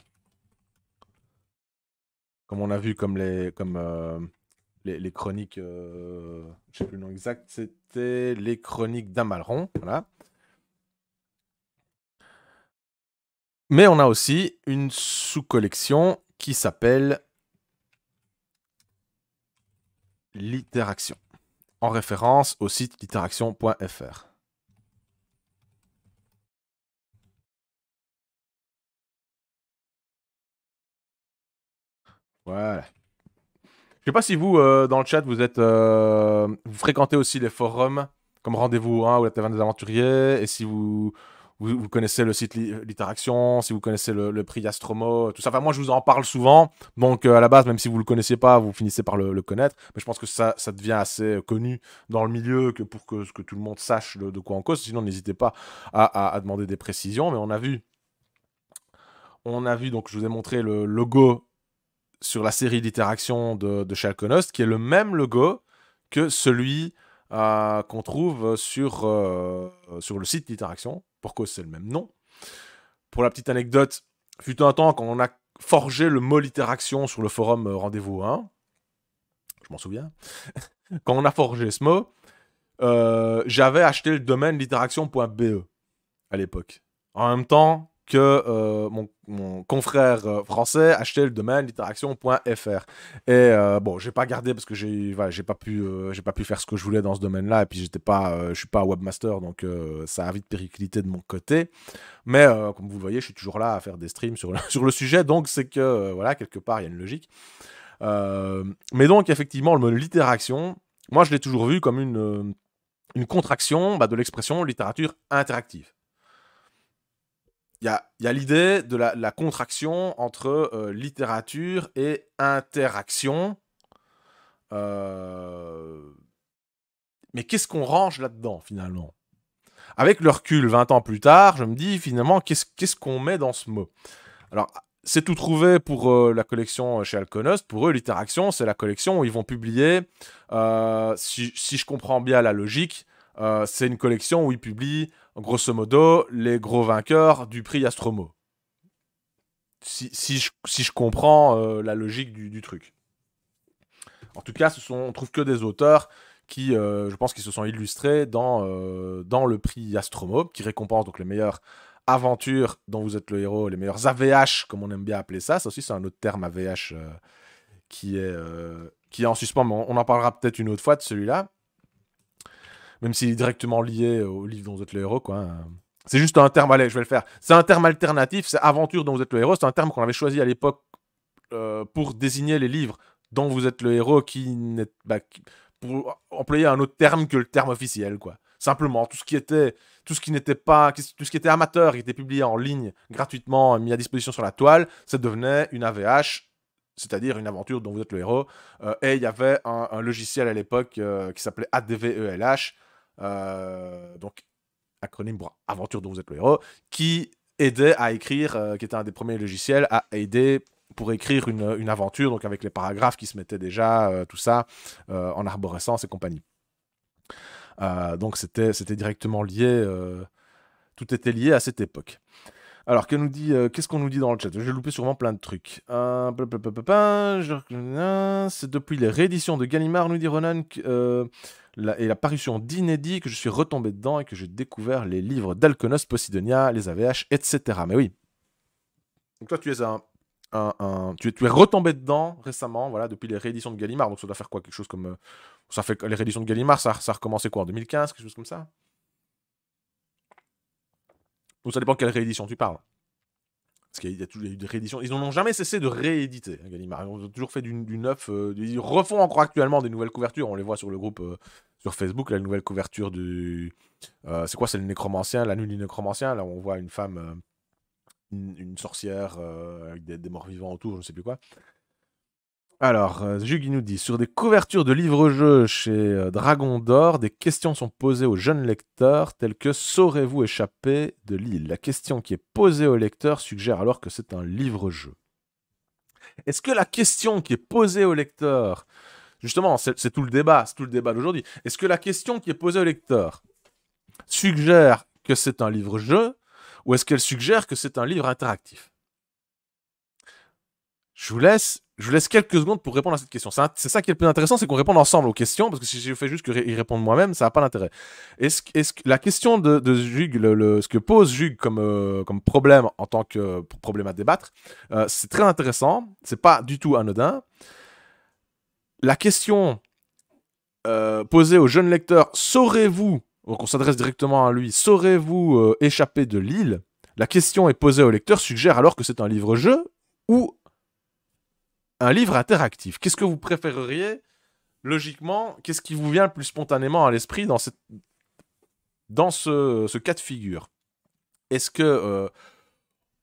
comme on a vu, comme les, euh, chroniques, euh, je ne sais plus le nom exact, c'était les chroniques d'Amalron. Voilà. Mais on a aussi une sous-collection qui s'appelle L'Iteraction, en référence au site litteraction.fr. Voilà. Je sais pas si vous, euh, dans le chat, vous êtes, euh, vous fréquentez aussi les forums comme Rendez-vous ou la Taverne des Aventuriers, et si vous, vous, connaissez le site L'Iteraction, si vous connaissez le, prix Astromo, tout ça. Enfin, moi, je vous en parle souvent, donc euh, à la base, même si vous le connaissez pas, vous finissez par le, connaître. Mais je pense que ça, ça devient assez connu dans le milieu que pour que, que tout le monde sache de, quoi on cause. Sinon, n'hésitez pas à, à demander des précisions. Mais on a vu on a vu, donc je vous ai montré le logo sur la série d'interaction de, de qui est le même logo que celui euh, qu'on trouve sur, euh, sur le site d'Interaction, pour cause c'est le même nom. Pour la petite anecdote, fut un temps quand on a forgé le mot l'interaction » sur le forum euh, Rendez-vous 1, je m'en souviens, <laughs> quand on a forgé ce mot, j'avais acheté le domaine littéraction.be à l'époque. En même temps, que euh, mon, confrère euh, français achetait le domaine l'interaction.fr. Et bon, euh, bon, j'ai pas gardé parce que j'ai voilà, pas pu pas pu faire ce que je voulais dans ce domaine-là et puis j'étais pas je suis pas webmaster donc ça a vite périclité de mon côté. Mais comme vous voyez, je suis toujours là à faire des streams sur le, <laughs> sur le sujet donc c'est que voilà, quelque part il y a une logique. mais donc effectivement, le mot littéraction, moi je l'ai toujours vu comme une une contraction bah, de l'expression littérature interactive il y a, l'idée de la, contraction entre euh, littérature et interaction. Euh, mais qu'est-ce qu'on range là-dedans finalement Avec le recul, 20 ans plus tard, je me dis finalement, qu'est-ce qu'on met dans ce mot Alors, c'est tout trouvé pour euh, la collection chez Alconost. Pour eux, l'interaction, c'est la collection où ils vont publier, si, si, je comprends bien la logique, c'est une collection où ils publient grosso modo, les gros vainqueurs du prix Astromo. Si, je, comprends euh, la logique du, truc. En tout cas, ce sont, on trouve que des auteurs qui, euh, je pense, qui se sont illustrés dans, euh, dans le prix Astromo, qui récompense donc les meilleures aventures dont vous êtes le héros, les meilleurs AVH, comme on aime bien appeler ça. Ça aussi, c'est un autre terme AVH qui, est, qui en suspens, mais on en parlera peut-être une autre fois de celui-là même s'il est directement lié au livre dont vous êtes le héros, quoi. Hein. C'est juste un terme, allez, je vais le faire. C'est un terme alternatif, c'est aventure dont vous êtes le héros. C'est un terme qu'on avait choisi à l'époque euh, pour désigner les livres dont vous êtes le héros qui n'est bah, pour employer un autre terme que le terme officiel, quoi. Simplement, tout ce qui était, tout ce qui n'était pas, tout ce qui était amateur, qui était publié en ligne gratuitement, mis à disposition sur la toile, ça devenait une AVH c'est-à-dire une aventure dont vous êtes le héros. Euh, et il y avait un, logiciel à l'époque euh, qui s'appelait ADVELH, euh, donc acronyme pour Aventure dont vous êtes le héros, qui aidait à écrire, euh, qui était un des premiers logiciels à aider pour écrire une, aventure, donc avec les paragraphes qui se mettaient déjà, euh, tout ça, en arborescence et compagnie. donc c'était directement lié, tout était lié à cette époque. Alors, que nous dit, qu'est-ce qu'on nous dit dans le chat J'ai loupé sûrement plein de trucs. C'est depuis les rééditions de Gallimard, nous dit Ronan, et la parution d'inédits que je suis retombé dedans et que j'ai découvert les livres d'Alconos, Posidonia, les AVH, etc. Mais oui. Donc toi, tu es un, tu, es, tu, retombé dedans récemment, voilà, depuis les rééditions de Gallimard. Donc ça doit faire quoi Quelque chose comme. Euh, ça fait les rééditions de Gallimard, ça, ça a recommencé quoi En 2015, quelque chose comme ça Donc ça dépend de quelle réédition tu parles. Parce qu'il y, a toujours eu des rééditions. Ils n'ont jamais cessé de rééditer, hein, Ils ont toujours fait du, neuf. Euh, ils refont encore actuellement des nouvelles couvertures. On les voit sur le groupe, euh, sur Facebook, la nouvelle couverture du. Euh, c'est quoi C'est le nécromancien, la nuit du nécromancien. Là, on voit une femme, une, sorcière avec des, des morts vivants autour, je ne sais plus quoi. Alors, euh, Jugi nous dit Sur des couvertures de livres-jeux chez euh, Dragon d'Or, des questions sont posées aux jeunes lecteurs, telles que Saurez-vous échapper de l'île La question qui est posée au lecteur suggère alors que c'est un livre-jeu. Est-ce que la question qui est posée au lecteur, justement, c'est tout le débat, c'est tout le débat d'aujourd'hui, est-ce que la question qui est posée au lecteur suggère que c'est un livre-jeu ou est-ce qu'elle suggère que c'est un livre interactif Je vous laisse je vous laisse quelques secondes pour répondre à cette question. C'est ça qui est le plus intéressant, c'est qu'on réponde ensemble aux questions, parce que si je fais juste qu'ils répondent moi-même, ça n'a pas d'intérêt. Est-ce, la question de, de Jug, ce que pose Jug comme, euh, problème en tant que problème à débattre, euh, c'est très intéressant, c'est pas du tout anodin. La question euh, posée au jeune lecteur, saurez-vous, on s'adresse directement à lui, saurez-vous échapper de l'île La question est posée au lecteur, suggère alors que c'est un livre-jeu ou un livre interactif. Qu'est-ce que vous préféreriez Logiquement, qu'est-ce qui vous vient le plus spontanément à l'esprit dans, cette... dans ce, cas de figure Est-ce que euh,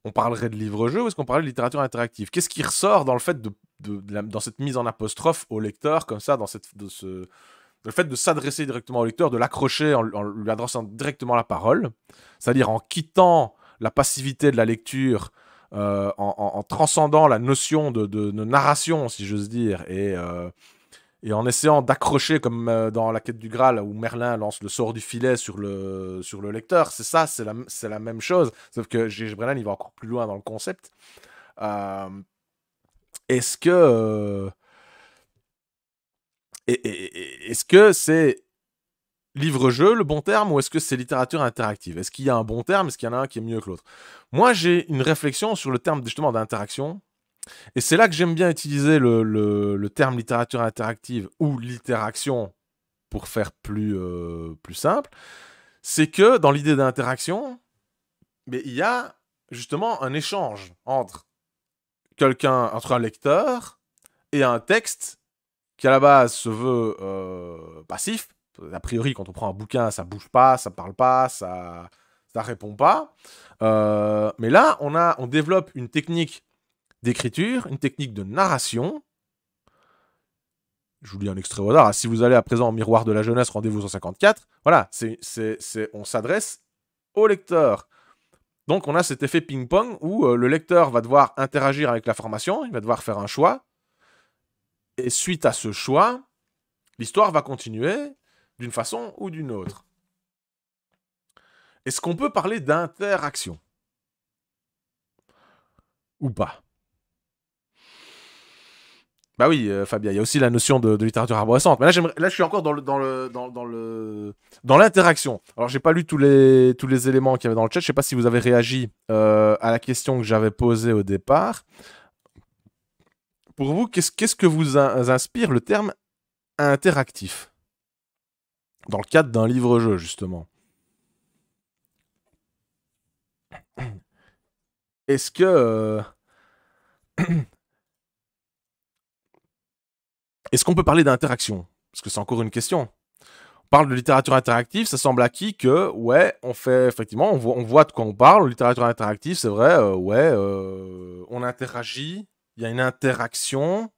on parlerait de livre-jeu ou est-ce qu'on parlerait de littérature interactive Qu'est-ce qui ressort dans le fait de, dans cette mise en apostrophe au lecteur comme ça, dans cette, de ce, le fait de s'adresser directement au lecteur, de l'accrocher en, lui adressant directement la parole, c'est-à-dire en quittant la passivité de la lecture euh, en, transcendant la notion de, narration, si j'ose dire, et, euh, en essayant d'accrocher, comme euh, dans la quête du Graal, où Merlin lance le sort du filet sur le, sur le lecteur. C'est ça, c'est la, la, même chose, sauf que j'ai Brennan, il va encore plus loin dans le concept. est-ce que... est-ce que c'est livre-jeu, le bon terme, ou est-ce que c'est littérature interactive Est-ce qu'il y a un bon terme Est-ce qu'il y en a un qui est mieux que l'autre Moi, j'ai une réflexion sur le terme justement d'interaction. Et c'est là que j'aime bien utiliser le, terme littérature interactive ou littéraction pour faire plus, euh, plus simple. C'est que dans l'idée d'interaction, il y a justement un échange entre quelqu'un, entre un lecteur et un texte qui à la base se veut euh, passif, a priori, quand on prend un bouquin, ça bouge pas, ça parle pas, ça, ça répond pas. Euh, mais là, on, a, on développe une technique d'écriture, une technique de narration. Je vous lis un extrait au hasard. Hein. Si vous allez à présent au miroir de la jeunesse, rendez-vous 154. Voilà, c'est, c'est, on s'adresse au lecteur. Donc on a cet effet ping-pong où euh, le lecteur va devoir interagir avec la formation, il va devoir faire un choix. Et suite à ce choix, l'histoire va continuer d'une façon ou d'une autre. Est-ce qu'on peut parler d'interaction Ou pas Bah oui, euh, Fabien, il y a aussi la notion de, littérature arborescente. Mais là, je suis encore dans le dans le dans, le dans l'interaction. Alors, j'ai pas lu tous les tous les éléments qu'il y avait dans le chat. Je sais pas si vous avez réagi euh, à la question que j'avais posée au départ. Pour vous, qu'est-ce que vous inspire le terme interactif dans le cadre d'un livre-jeu, justement. Est-ce que... Euh, est-ce qu'on peut parler d'interaction Parce que c'est encore une question. On parle de littérature interactive, ça semble acquis que, ouais, on fait, effectivement, on voit, de quoi on parle. Littérature interactive, c'est vrai, euh, ouais, euh, on interagit, il y a une interaction,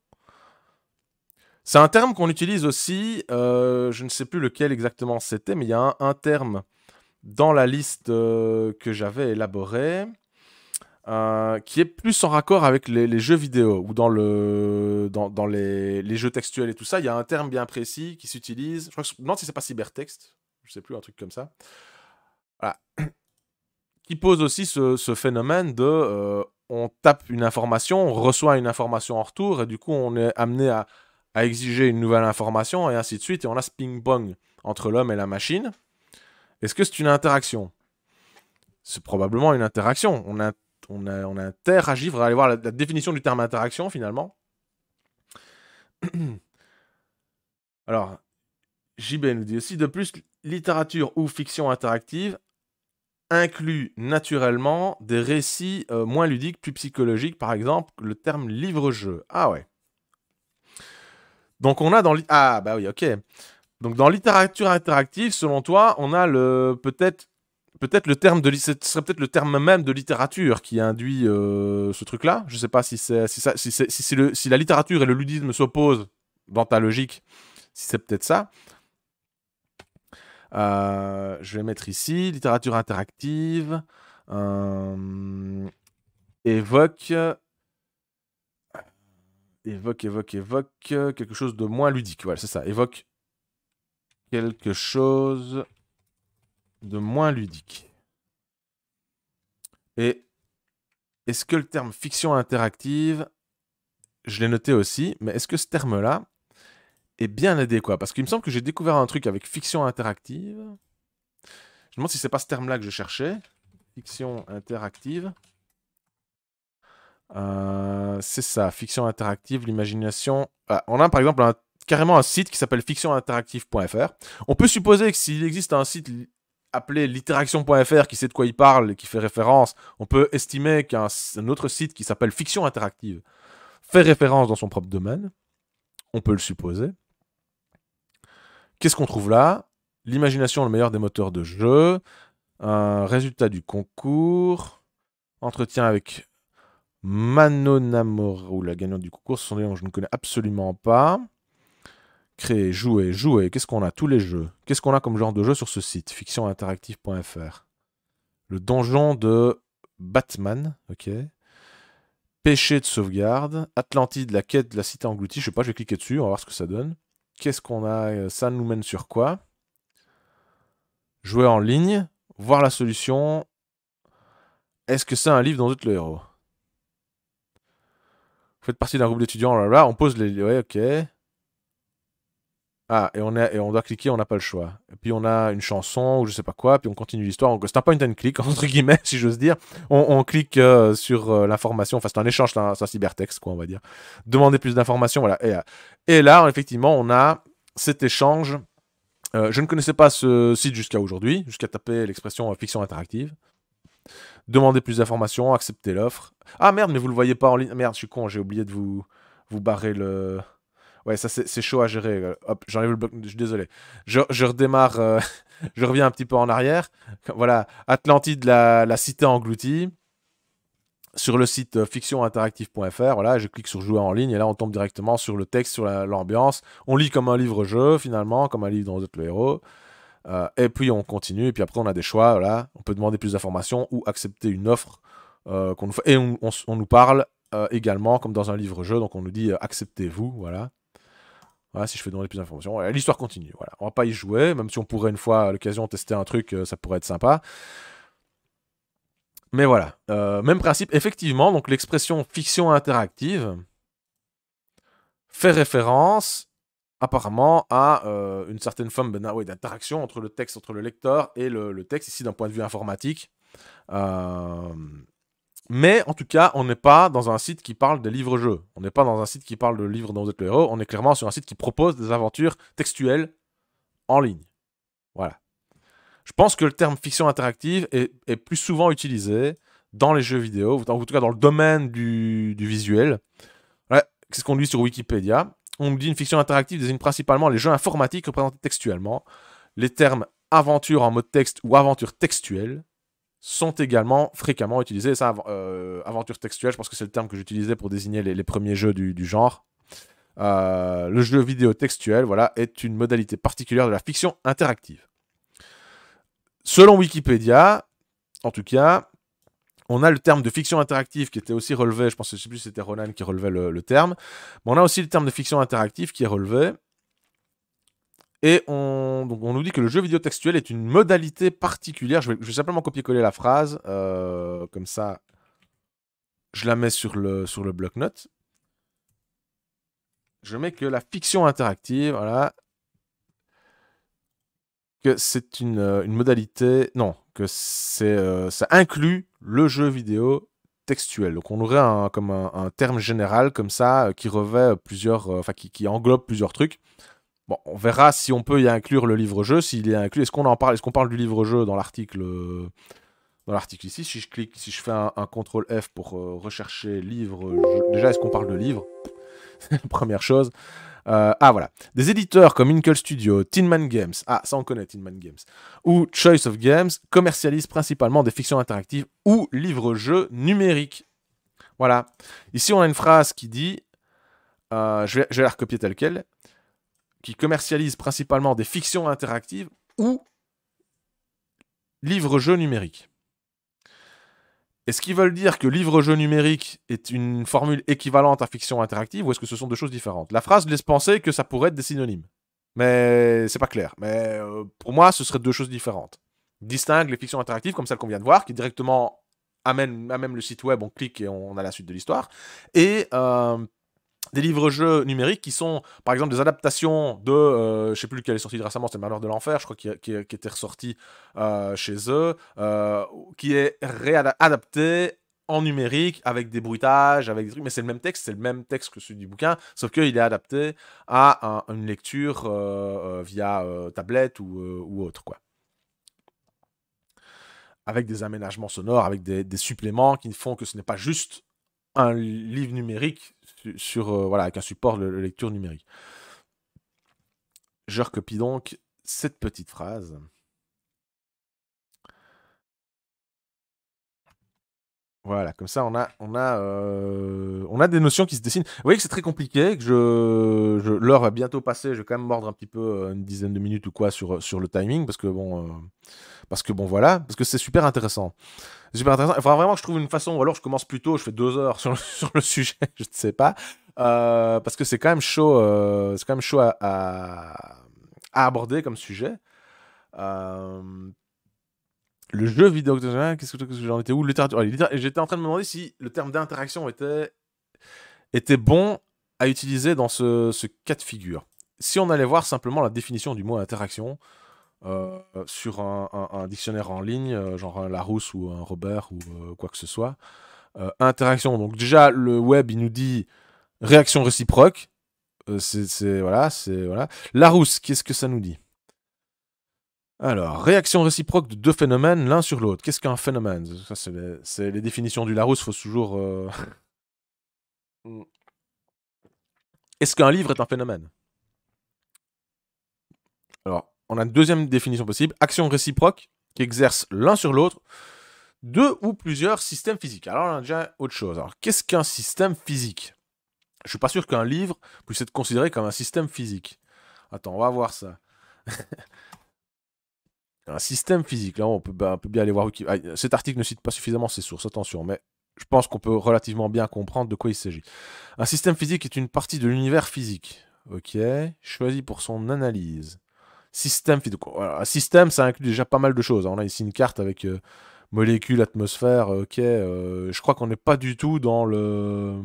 c'est un terme qu'on utilise aussi, euh, je ne sais plus lequel exactement c'était, mais il y a un, terme dans la liste euh, que j'avais élaborée euh, qui est plus en raccord avec les, jeux vidéo ou dans, le, dans, les, jeux textuels et tout ça. Il y a un terme bien précis qui s'utilise. Je crois que, non, si c'est pas cybertexte, je ne sais plus, un truc comme ça. Voilà. <clears throat> qui pose aussi ce, phénomène de on tape une information, on reçoit une information en retour et du coup on est amené à à exiger une nouvelle information, et ainsi de suite, et on a ce ping-pong entre l'homme et la machine. Est-ce que c'est une interaction C'est probablement une interaction. On, a, on, a, on a interagit, aller voir la, définition du terme interaction finalement. <clears throat> Alors, JB nous dit aussi, de plus, littérature ou fiction interactive inclut naturellement des récits euh, moins ludiques, plus psychologiques, par exemple le terme livre-jeu. Ah ouais. Donc on a dans... Ah bah oui, ok. Donc dans littérature interactive, selon toi, on a le peut-être peut-être le terme de ce peut-être le terme même de littérature qui induit euh, ce truc-là. Je sais pas si c'est ça si, si la littérature et le ludisme s'opposent dans ta logique, si c'est peut-être ça. Euh, je vais mettre ici littérature interactive euh, évoque évoque, évoque, évoque euh, quelque chose de moins ludique. Voilà, c'est ça. Évoque quelque chose de moins ludique. Et est-ce que le terme fiction interactive, je l'ai noté aussi, mais est-ce que ce terme-là est bien adéquat Parce qu'il me semble que j'ai découvert un truc avec fiction interactive. Je me demande si c'est pas ce terme-là que je cherchais. Fiction interactive. Euh, c'est ça, fiction interactive, l'imagination. Ah, on a par exemple carrément un site qui s'appelle fictioninteractive.fr. On peut supposer que s'il existe un site appelé litteraction.fr qui sait de quoi il parle et qui fait référence, on peut estimer qu'un autre site qui s'appelle Fiction Interactive fait référence dans son propre domaine. On peut le supposer. Qu'est-ce qu'on trouve là L'imagination, le meilleur des moteurs de jeu. Un résultat du concours. Entretien avec Manonamoro, ou la gagnante du concours. Ce sont des noms que je ne connais absolument pas. Créer, jouer, jouer. Qu'est-ce qu'on a Tous les jeux. Qu'est-ce qu'on a comme genre de jeu sur ce site Fictioninteractive.fr. Le donjon de Batman. Ok. Péché de sauvegarde. Atlantide, la quête de la cité engloutie. Je sais pas, je vais cliquer dessus. On va voir ce que ça donne. Qu'est-ce qu'on a euh, Ça nous mène sur quoi Jouer en ligne. Voir la solution. Est-ce que c'est un livre dans le héros faites partie d'un groupe d'étudiants, là, on pose les... Ouais, ok. Ah, et on, est, et on doit cliquer, on n'a pas le choix. Et puis on a une chanson ou je sais pas quoi, puis on continue l'histoire. C'est un point and click, <laughs> entre guillemets, si j'ose dire. On, clique euh, sur euh, l'information, enfin c'est un échange, c'est un, cybertexte, quoi, on va dire. Demander plus d'informations, voilà. Et, euh, et, là, effectivement, on a cet échange. je ne connaissais pas ce site jusqu'à aujourd'hui, jusqu'à taper l'expression fiction interactive. Demandez plus d'informations, acceptez l'offre. Ah merde, mais vous le voyez pas en ligne. Merde, je suis con, j'ai oublié de vous, vous barrer le. Ouais, ça c'est chaud à gérer. Hop, j'enlève le bloc. Je suis désolé. Je, je redémarre. Euh, <laughs> je reviens un petit peu en arrière. Voilà, Atlantide, la, la cité engloutie. Sur le site euh, fictioninteractive.fr, voilà, je clique sur jouer en ligne et là on tombe directement sur le texte, sur l'ambiance. on lit comme un livre-jeu finalement, comme un livre dans d'autres héros. Euh, et puis on continue, et puis après on a des choix, voilà. on peut demander plus d'informations ou accepter une offre euh, qu'on Et on, nous parle euh, également, comme dans un livre-jeu, donc on nous dit acceptez-vous, voilà. si je fais demander plus d'informations. L'histoire continue, voilà. On va pas y jouer, même si on pourrait une fois à l'occasion tester un truc, ça pourrait être sympa. Mais voilà, même principe, effectivement, donc l'expression fiction interactive fait référence apparemment à euh, une certaine forme ben, d'interaction entre le texte, entre le lecteur et le, texte, ici d'un point de vue informatique. Euh, mais en tout cas, on n'est pas dans un site qui parle des livres-jeux. On n'est pas dans un site qui parle de livres dans vous le héros. On est clairement sur un site qui propose des aventures textuelles en ligne. Voilà. Je pense que le terme fiction interactive est, plus souvent utilisé dans les jeux vidéo, en tout cas dans le domaine du, visuel. quest C'est ce qu'on lit sur Wikipédia. On me dit une fiction interactive désigne principalement les jeux informatiques représentés textuellement. Les termes aventure en mode texte ou aventure textuelle sont également fréquemment utilisés. Ça, euh, aventure textuelle, je pense que c'est le terme que j'utilisais pour désigner les, premiers jeux du, genre. Euh, le jeu vidéo textuel, voilà, est une modalité particulière de la fiction interactive. Selon Wikipédia, en tout cas, on a le terme de fiction interactive qui était aussi relevé, je pense que je sais plus c'était Ronan qui relevait le, terme, mais on a aussi le terme de fiction interactive qui est relevé. Et on, nous dit que le jeu vidéo textuel est une modalité particulière. Je vais, simplement copier-coller la phrase, euh, comme ça je la mets sur le, sur le bloc-notes. Je mets que la fiction interactive, voilà, que c'est une euh, modalité, non, que c'est, euh, ça inclut le jeu vidéo textuel. Donc on aurait un, comme un, terme général comme ça euh, qui revêt plusieurs, euh, enfin qui, englobe plusieurs trucs. Bon, on verra si on peut y inclure le livre-jeu, s'il est inclus. Est-ce qu'on en parle Est-ce qu'on parle du livre-jeu dans l'article Dans l'article ici, si je clique, si je fais un, contrôle CTRL F pour rechercher livre, déjà est-ce qu'on parle de livre C'est la <laughs> première chose. Euh, ah voilà, des éditeurs comme Inkle Studio, Tinman Games, ah ça on connaît Tinman Games, ou Choice of Games commercialisent principalement des fictions interactives ou livres-jeux numériques. Voilà. Ici on a une phrase qui dit, euh, je, vais, je vais la recopier telle quelle, qui commercialise principalement des fictions interactives ou livres-jeux numériques. Est-ce qu'ils veulent dire que livre-jeu numérique est une formule équivalente à fiction interactive ou est-ce que ce sont deux choses différentes La phrase laisse penser que ça pourrait être des synonymes. Mais c'est pas clair. Mais euh, pour moi, ce serait deux choses différentes. Distingue les fictions interactives comme celle qu'on vient de voir, qui directement amène, même le site web, on clique et on a la suite de l'histoire. Et euh, des livres-jeux numériques qui sont, par exemple, des adaptations de, Je euh, je sais plus lequel est sorti récemment, c'est Malheur de l'Enfer, je crois, qui, était ressorti euh, chez eux, euh, qui est réadapté en numérique, avec des bruitages, avec des trucs, mais c'est le même texte, c'est le même texte que celui du bouquin, sauf qu'il est adapté à une lecture via tablette ou, autre, quoi avec des aménagements sonores, avec des, des, suppléments qui font que ce n'est pas juste un livre numérique sur, euh, voilà, avec un support de lecture numérique. Je recopie donc cette petite phrase. Voilà, comme ça, on a, on a, euh, on a des notions qui se dessinent. Vous voyez que c'est très compliqué, que je, l'heure va bientôt passer. Je vais quand même mordre un petit peu euh, une dizaine de minutes ou quoi sur, sur le timing, parce que bon, parce que bon, voilà, parce que c'est super intéressant. Super intéressant. Il faudra vraiment que je trouve une façon, ou alors je commence plus tôt, je fais deux heures <laughs> sur le, sujet, <laughs> je ne sais pas. Euh, parce que c'est quand même chaud, euh, c'est quand même chaud à, aborder comme sujet. Euh, le jeu vidéo, qu'est-ce que j'en étais où Littérature. J'étais en train de me demander si le terme d'interaction était, était bon à utiliser dans ce, ce, cas de figure. Si on allait voir simplement la définition du mot interaction, euh, sur un, dictionnaire en ligne, euh, genre un Larousse ou un Robert ou euh, quoi que ce soit. interaction. Donc déjà, le web, il nous dit réaction réciproque. c'est voilà, c'est voilà. Larousse, qu'est-ce que ça nous dit alors, réaction réciproque de deux phénomènes l'un sur l'autre. Qu'est-ce qu'un phénomène Ça, c'est les, définitions du Larousse, faut toujours. Mm. Est-ce qu'un livre est un phénomène Alors, on a une deuxième définition possible, action réciproque qui exerce l'un sur l'autre deux ou plusieurs systèmes physiques. Alors on a déjà autre chose. Alors qu'est-ce qu'un système physique Je suis pas sûr qu'un livre puisse être considéré comme un système physique. Attends, on va voir ça. <laughs> un système physique, là on peut, bien aller voir. Ah, cet article ne cite pas suffisamment ses sources, attention, mais je pense qu'on peut relativement bien comprendre de quoi il s'agit. Un système physique est une partie de l'univers physique. Ok, choisi pour son analyse. Système, système, ça inclut déjà pas mal de choses. Hein. On a ici une carte avec euh, molécules, atmosphère, euh, ok. Euh, je crois qu'on n'est pas du tout dans le...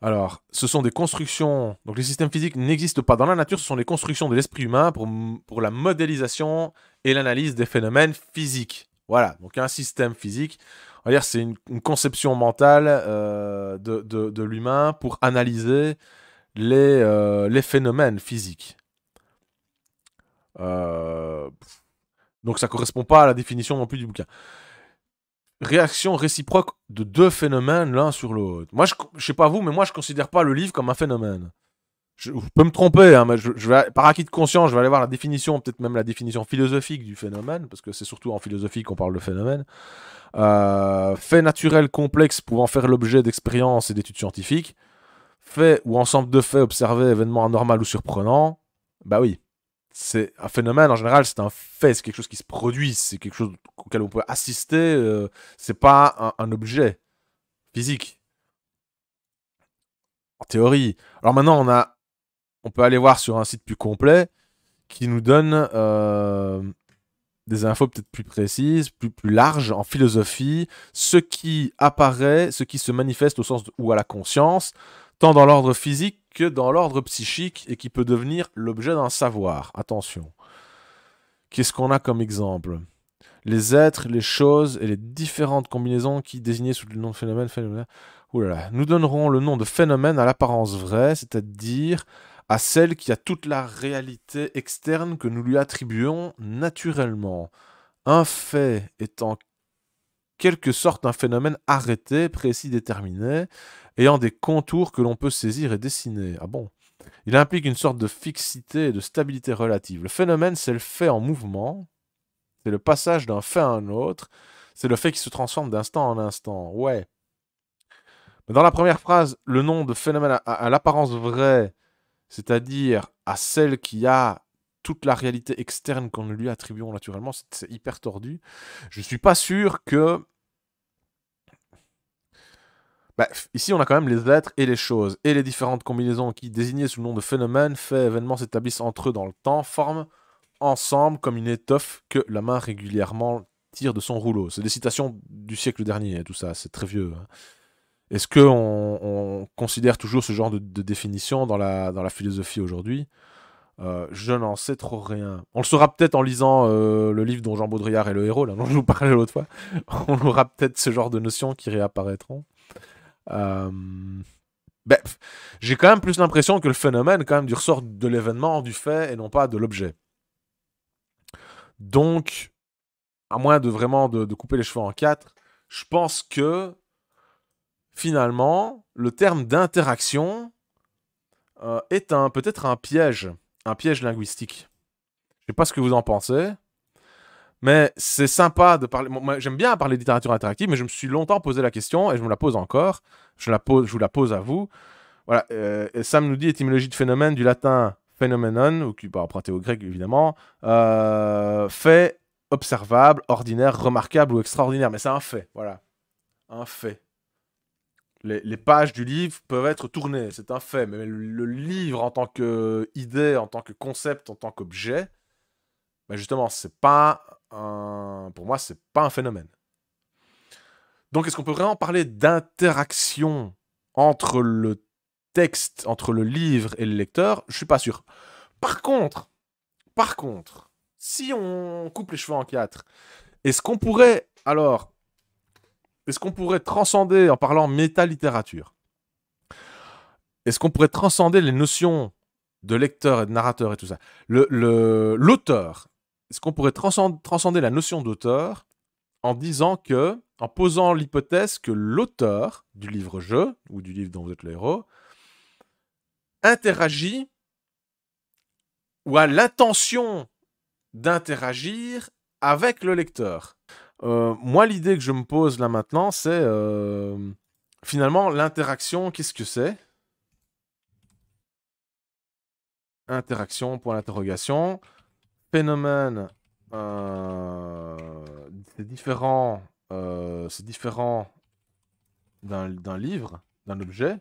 Alors, ce sont des constructions... Donc les systèmes physiques n'existent pas dans la nature, ce sont les constructions de l'esprit humain pour, pour la modélisation et l'analyse des phénomènes physiques. Voilà, donc un système physique, on va dire c'est une, conception mentale de, de l'humain pour analyser euh, les, phénomènes physiques. Euh, donc ça ne correspond pas à la définition non plus du bouquin. Réaction réciproque de deux phénomènes l'un sur l'autre. Moi, je ne sais pas vous, mais moi, je ne considère pas le livre comme un phénomène. Je, peux me tromper, hein, mais je, vais, par acquis de conscience, je vais aller voir la définition, peut-être même la définition philosophique du phénomène, parce que c'est surtout en philosophie qu'on parle de phénomène. Euh, fait naturel complexe pouvant faire l'objet d'expériences et d'études scientifiques fait ou ensemble de faits observés, événements anormaux ou surprenants bah oui, c'est un phénomène en général, c'est un fait, c'est quelque chose qui se produit, c'est quelque chose auquel on peut assister, euh, c'est pas un, objet physique. En théorie. Alors maintenant, on, a, on peut aller voir sur un site plus complet qui nous donne euh, des infos peut-être plus précises, plus, plus larges en philosophie, ce qui apparaît, ce qui se manifeste au sens ou à la conscience, tant dans l'ordre physique que dans l'ordre psychique et qui peut devenir l'objet d'un savoir. Attention. Qu'est-ce qu'on a comme exemple Les êtres, les choses et les différentes combinaisons qui désignaient sous le nom de phénomène, phénomène. là Nous donnerons le nom de phénomène à l'apparence vraie, c'est-à-dire à celle qui a toute la réalité externe que nous lui attribuons naturellement. Un fait étant quelque sorte un phénomène arrêté, précis, déterminé, ayant des contours que l'on peut saisir et dessiner. Ah bon Il implique une sorte de fixité et de stabilité relative. Le phénomène, c'est le fait en mouvement, c'est le passage d'un fait à un autre, c'est le fait qui se transforme d'instant en instant. Ouais. Dans la première phrase, le nom de phénomène à, l'apparence vraie, c'est-à-dire à celle qui a toute la réalité externe qu'on lui attribuons naturellement, c'est hyper tordu. Je ne suis pas sûr que bah, ici, on a quand même les êtres et les choses, et les différentes combinaisons qui, désignées sous le nom de phénomènes, faits, événements s'établissent entre eux dans le temps, forment ensemble comme une étoffe que la main régulièrement tire de son rouleau. C'est des citations du siècle dernier, tout ça, c'est très vieux. Hein. Est-ce qu'on on considère toujours ce genre de, définition dans la, dans la philosophie aujourd'hui euh, Je n'en sais trop rien. On le saura peut-être en lisant euh, le livre dont Jean Baudrillard est le héros, là, dont je vous parlais l'autre fois. <laughs> on aura peut-être ce genre de notions qui réapparaîtront. Euh, ben, j'ai quand même plus l'impression que le phénomène quand même du ressort de l'événement, du fait, et non pas de l'objet. Donc, à moins de vraiment de, couper les cheveux en quatre, je pense que finalement, le terme d'interaction euh, est un peut-être un piège, un piège linguistique. Je sais pas ce que vous en pensez. Mais c'est sympa de parler. j'aime bien parler de littérature interactive, mais je me suis longtemps posé la question et je me la pose encore. Je, la pose, je vous la pose à vous. Voilà. Euh, Sam nous dit étymologie de phénomène du latin phenomenon, ou qui bah, emprunté au grec évidemment, euh, fait observable, ordinaire, remarquable ou extraordinaire. Mais c'est un fait. Voilà. Un fait. Les, pages du livre peuvent être tournées, c'est un fait. Mais le, le livre en tant qu'idée, en tant que concept, en tant qu'objet, ben, justement, c'est pas un... pour moi, c'est pas un phénomène. Donc, est-ce qu'on peut vraiment parler d'interaction entre le texte, entre le livre et le lecteur Je suis pas sûr. Par contre, par contre, si on coupe les cheveux en quatre, est-ce qu'on pourrait alors, est-ce qu'on pourrait transcender en parlant métalittérature Est-ce qu'on pourrait transcender les notions de lecteur et de narrateur et tout ça L'auteur le, est-ce qu'on pourrait transcender la notion d'auteur en disant que, en posant l'hypothèse que l'auteur du livre-jeu, ou du livre dont vous êtes le héros, interagit ou a l'intention d'interagir avec le lecteur. Euh, moi, l'idée que je me pose là maintenant, c'est euh, finalement l'interaction, qu'est-ce que c'est Interaction, point d'interrogation phénomène, euh, c'est différent, euh, d'un livre, d'un objet.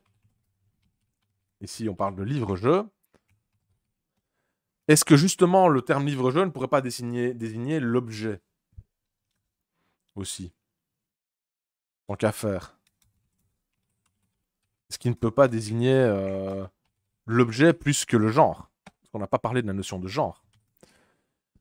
Ici, on parle de livre-jeu. Est-ce que justement le terme livre-jeu ne pourrait pas désigner, l'objet aussi En qu'à faire. Est-ce qu'il ne peut pas désigner euh, l'objet plus que le genre Parce qu'on n'a pas parlé de la notion de genre.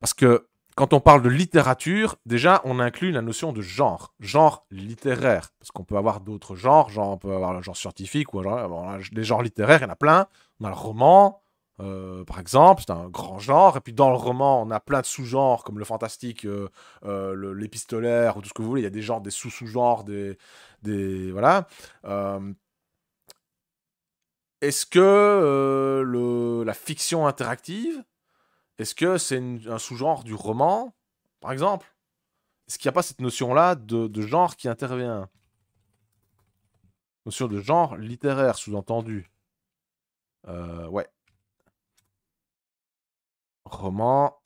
Parce que quand on parle de littérature, déjà, on inclut la notion de genre, genre littéraire. Parce qu'on peut avoir d'autres genres, genre, on peut avoir le genre scientifique, ou genre, les genres littéraires, il y en a plein. On a le roman, euh, par exemple, c'est un grand genre. Et puis dans le roman, on a plein de sous-genres, comme le fantastique, euh, euh, l'épistolaire, ou tout ce que vous voulez. Il y a des genres, des sous-sous-genres, des, Voilà. Est-ce que le, la fiction interactive est-ce que c'est un sous-genre du roman, par exemple Est-ce qu'il n'y a pas cette notion-là de, genre qui intervient Notion de genre littéraire, sous-entendu. Euh, ouais. Roman.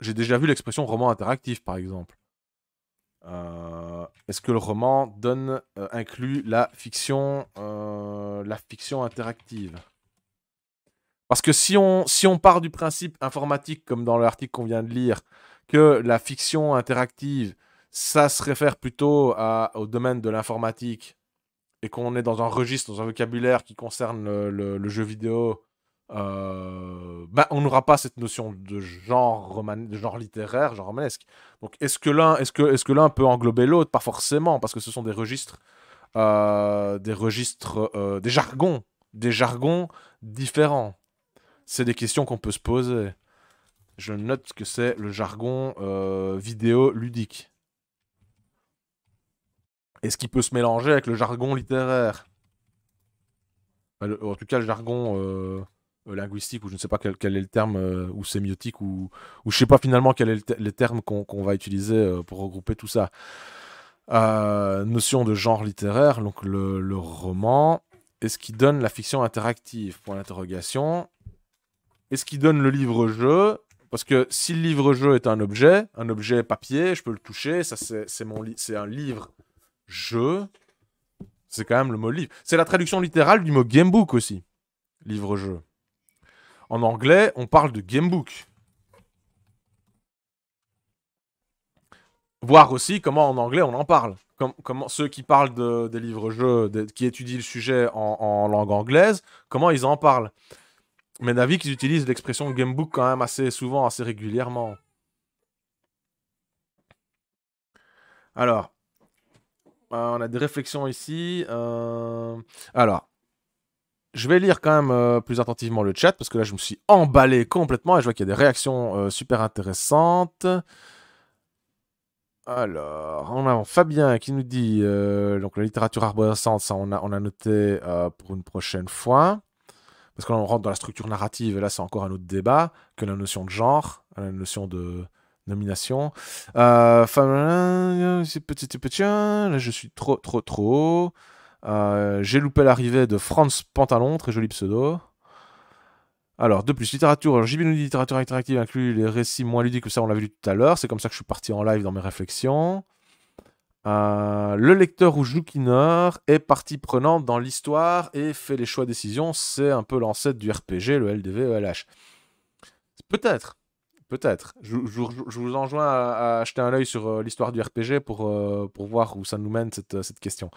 J'ai déjà vu l'expression roman interactif, par exemple. Euh, est-ce que le roman donne, euh, inclut la fiction, la fiction interactive parce que si on, si on part du principe informatique, comme dans l'article qu'on vient de lire, que la fiction interactive, ça se réfère plutôt au domaine de l'informatique, et qu'on est dans un registre, dans un vocabulaire qui concerne le, jeu vidéo, euh, bah, on n'aura pas cette notion de genre, genre littéraire, genre romanesque. Donc est-ce que l'un est que, est que peut englober l'autre Pas forcément, parce que ce sont des registres, euh, des registres, euh, des jargons, des jargons différents. C'est des questions qu'on peut se poser. Je note que c'est le jargon euh, vidéo ludique. Est-ce qu'il peut se mélanger avec le jargon littéraire En tout cas, le jargon euh, linguistique, ou je ne sais pas quel, est le terme, euh, ou sémiotique, ou, je ne sais pas finalement quel est le les termes qu'on va utiliser pour regrouper tout ça. notion de genre littéraire, donc le, le roman. Est-ce qu'il donne la fiction interactive Point d'interrogation et ce qui donne le livre-jeu. Parce que si le livre-jeu est un objet, un objet papier, je peux le toucher, ça c'est mon c'est un livre-jeu. C'est quand même le mot livre. C'est la traduction littérale du mot gamebook aussi, livre-jeu. En anglais, on parle de gamebook. Voir aussi comment en anglais on en parle. comment, ceux qui parlent des livres-jeux, qui étudient le sujet en langue anglaise, comment ils en parlent. Mais d'avis qu'ils utilisent l'expression gamebook quand même assez souvent, assez régulièrement. Alors, euh, on a des réflexions ici. Euh, alors, je vais lire quand même euh, plus attentivement le chat parce que là, je me suis emballé complètement et je vois qu'il y a des réactions super intéressantes. Alors, on a Fabien qui nous dit donc la littérature arborescente, ça on a, on a noté pour une prochaine fois. Parce que là, on rentre dans la structure narrative, et là, c'est encore un autre débat que la notion de genre, euh, la notion de nomination. Euh, c'est petit, petit, hein. là, je suis trop, trop, trop. Euh, J'ai loupé l'arrivée de France Pantalon, très joli pseudo. Alors, de plus, littérature. J'ai JB nous dit littérature interactive inclut les récits moins ludiques que ça, on l'a vu tout à l'heure. C'est comme ça que je suis parti en live dans mes réflexions. Euh, le lecteur ou joukineur est partie prenante dans l'histoire et fait les choix décisions. C'est un peu l'ancêtre du RPG, le LDVELH. Peut-être. Peut-être. Je, vous enjoins à, acheter un œil sur euh, l'histoire du RPG pour, euh, pour voir où ça nous mène cette, question.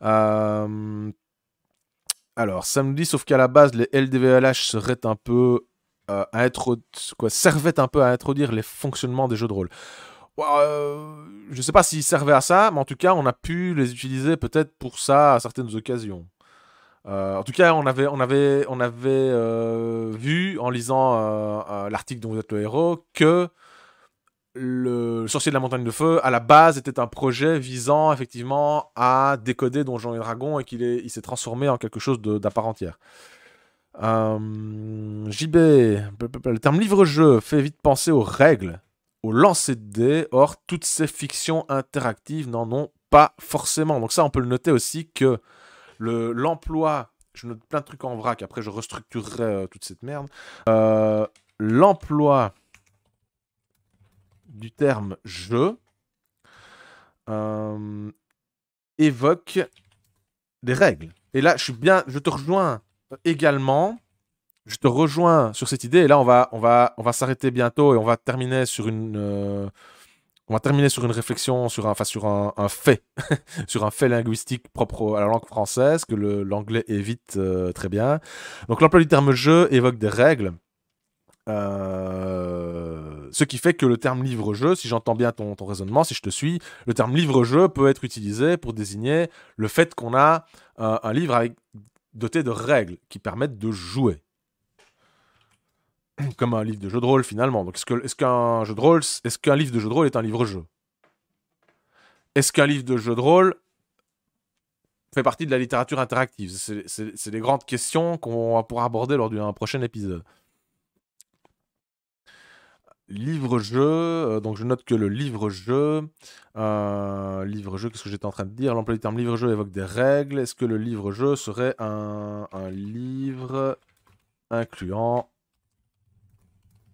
alors, samedi, sauf qu'à la base, les LDVLH e seraient un peu à être, quoi, servaient un peu à introduire les fonctionnements des jeux de rôle. Je euh, je sais pas s'ils servaient à ça, mais en tout cas, on a pu les utiliser peut-être pour ça à certaines occasions. Euh, en tout cas, on avait, on avait, on avait euh, vu en lisant l'article dont vous êtes le héros que le sorcier de la montagne de feu, à la base, était un projet visant effectivement à décoder Donjons et Dragons et qu'il il s'est transformé en quelque chose d'à part entière. JB, le terme livre-jeu fait vite penser aux règles lancer de dés. Or, toutes ces fictions interactives n'en ont pas forcément. Donc ça, on peut le noter aussi que l'emploi, je note plein de trucs en vrac, après je restructurerai euh, toute cette merde. Euh, l'emploi du terme jeu euh, évoque des règles. Et là, je suis bien, je te rejoins également je te rejoins sur cette idée. Et là, on va, on va, on va s'arrêter bientôt et on va terminer sur une, euh, on va terminer sur une réflexion, sur un, enfin, sur un, fait, <laughs> sur un fait linguistique propre à la langue française que l'anglais évite euh, très bien. Donc, l'emploi du terme jeu évoque des règles. Euh, ce qui fait que le terme livre-jeu, si j'entends bien ton, ton, raisonnement, si je te suis, le terme livre-jeu peut être utilisé pour désigner le fait qu'on a un livre doté de règles qui permettent de jouer. <clears throat> comme un livre de jeu de rôle finalement. Donc, est-ce, qu'un jeu de rôle, est-ce qu'un livre de jeu de rôle est un livre-jeu Est-ce qu'un livre de jeu de rôle fait partie de la littérature interactive C'est des grandes questions qu'on va pouvoir aborder lors d'un prochain épisode. Livre-jeu, euh, donc je note que le livre-jeu, euh, livre-jeu, qu'est-ce que j'étais en train de dire L'emploi du terme livre-jeu évoque des règles. Est-ce que le livre-jeu serait un livre incluant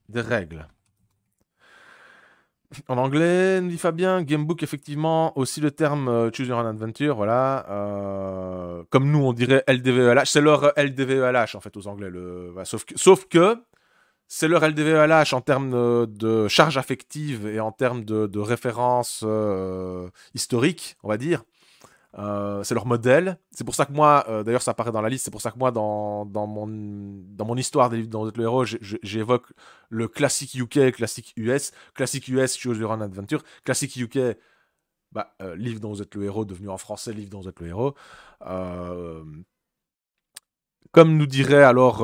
des règles. En anglais, Fabien, gamebook, effectivement, aussi le terme euh, Choose Your Own Adventure, voilà. Euh, comme nous, on dirait LDVELH. C'est leur LDVELH, en fait, aux anglais. Bah, sauf que, sauf que c'est leur LDVELH en termes euh, de, charge affective et en termes de, référence historique, on va dire. Euh, c'est leur modèle. C'est pour ça que moi, euh, d'ailleurs, ça apparaît dans la liste. C'est pour ça que moi, dans, mon, histoire des livres dans le héros, j'évoque le classique UK, classique US, classique US, Choose Your Own Adventure, classique UK, bah, euh, livre dans vous êtes le héros, devenu en français, livre dans vous êtes le héros. comme nous dirait alors,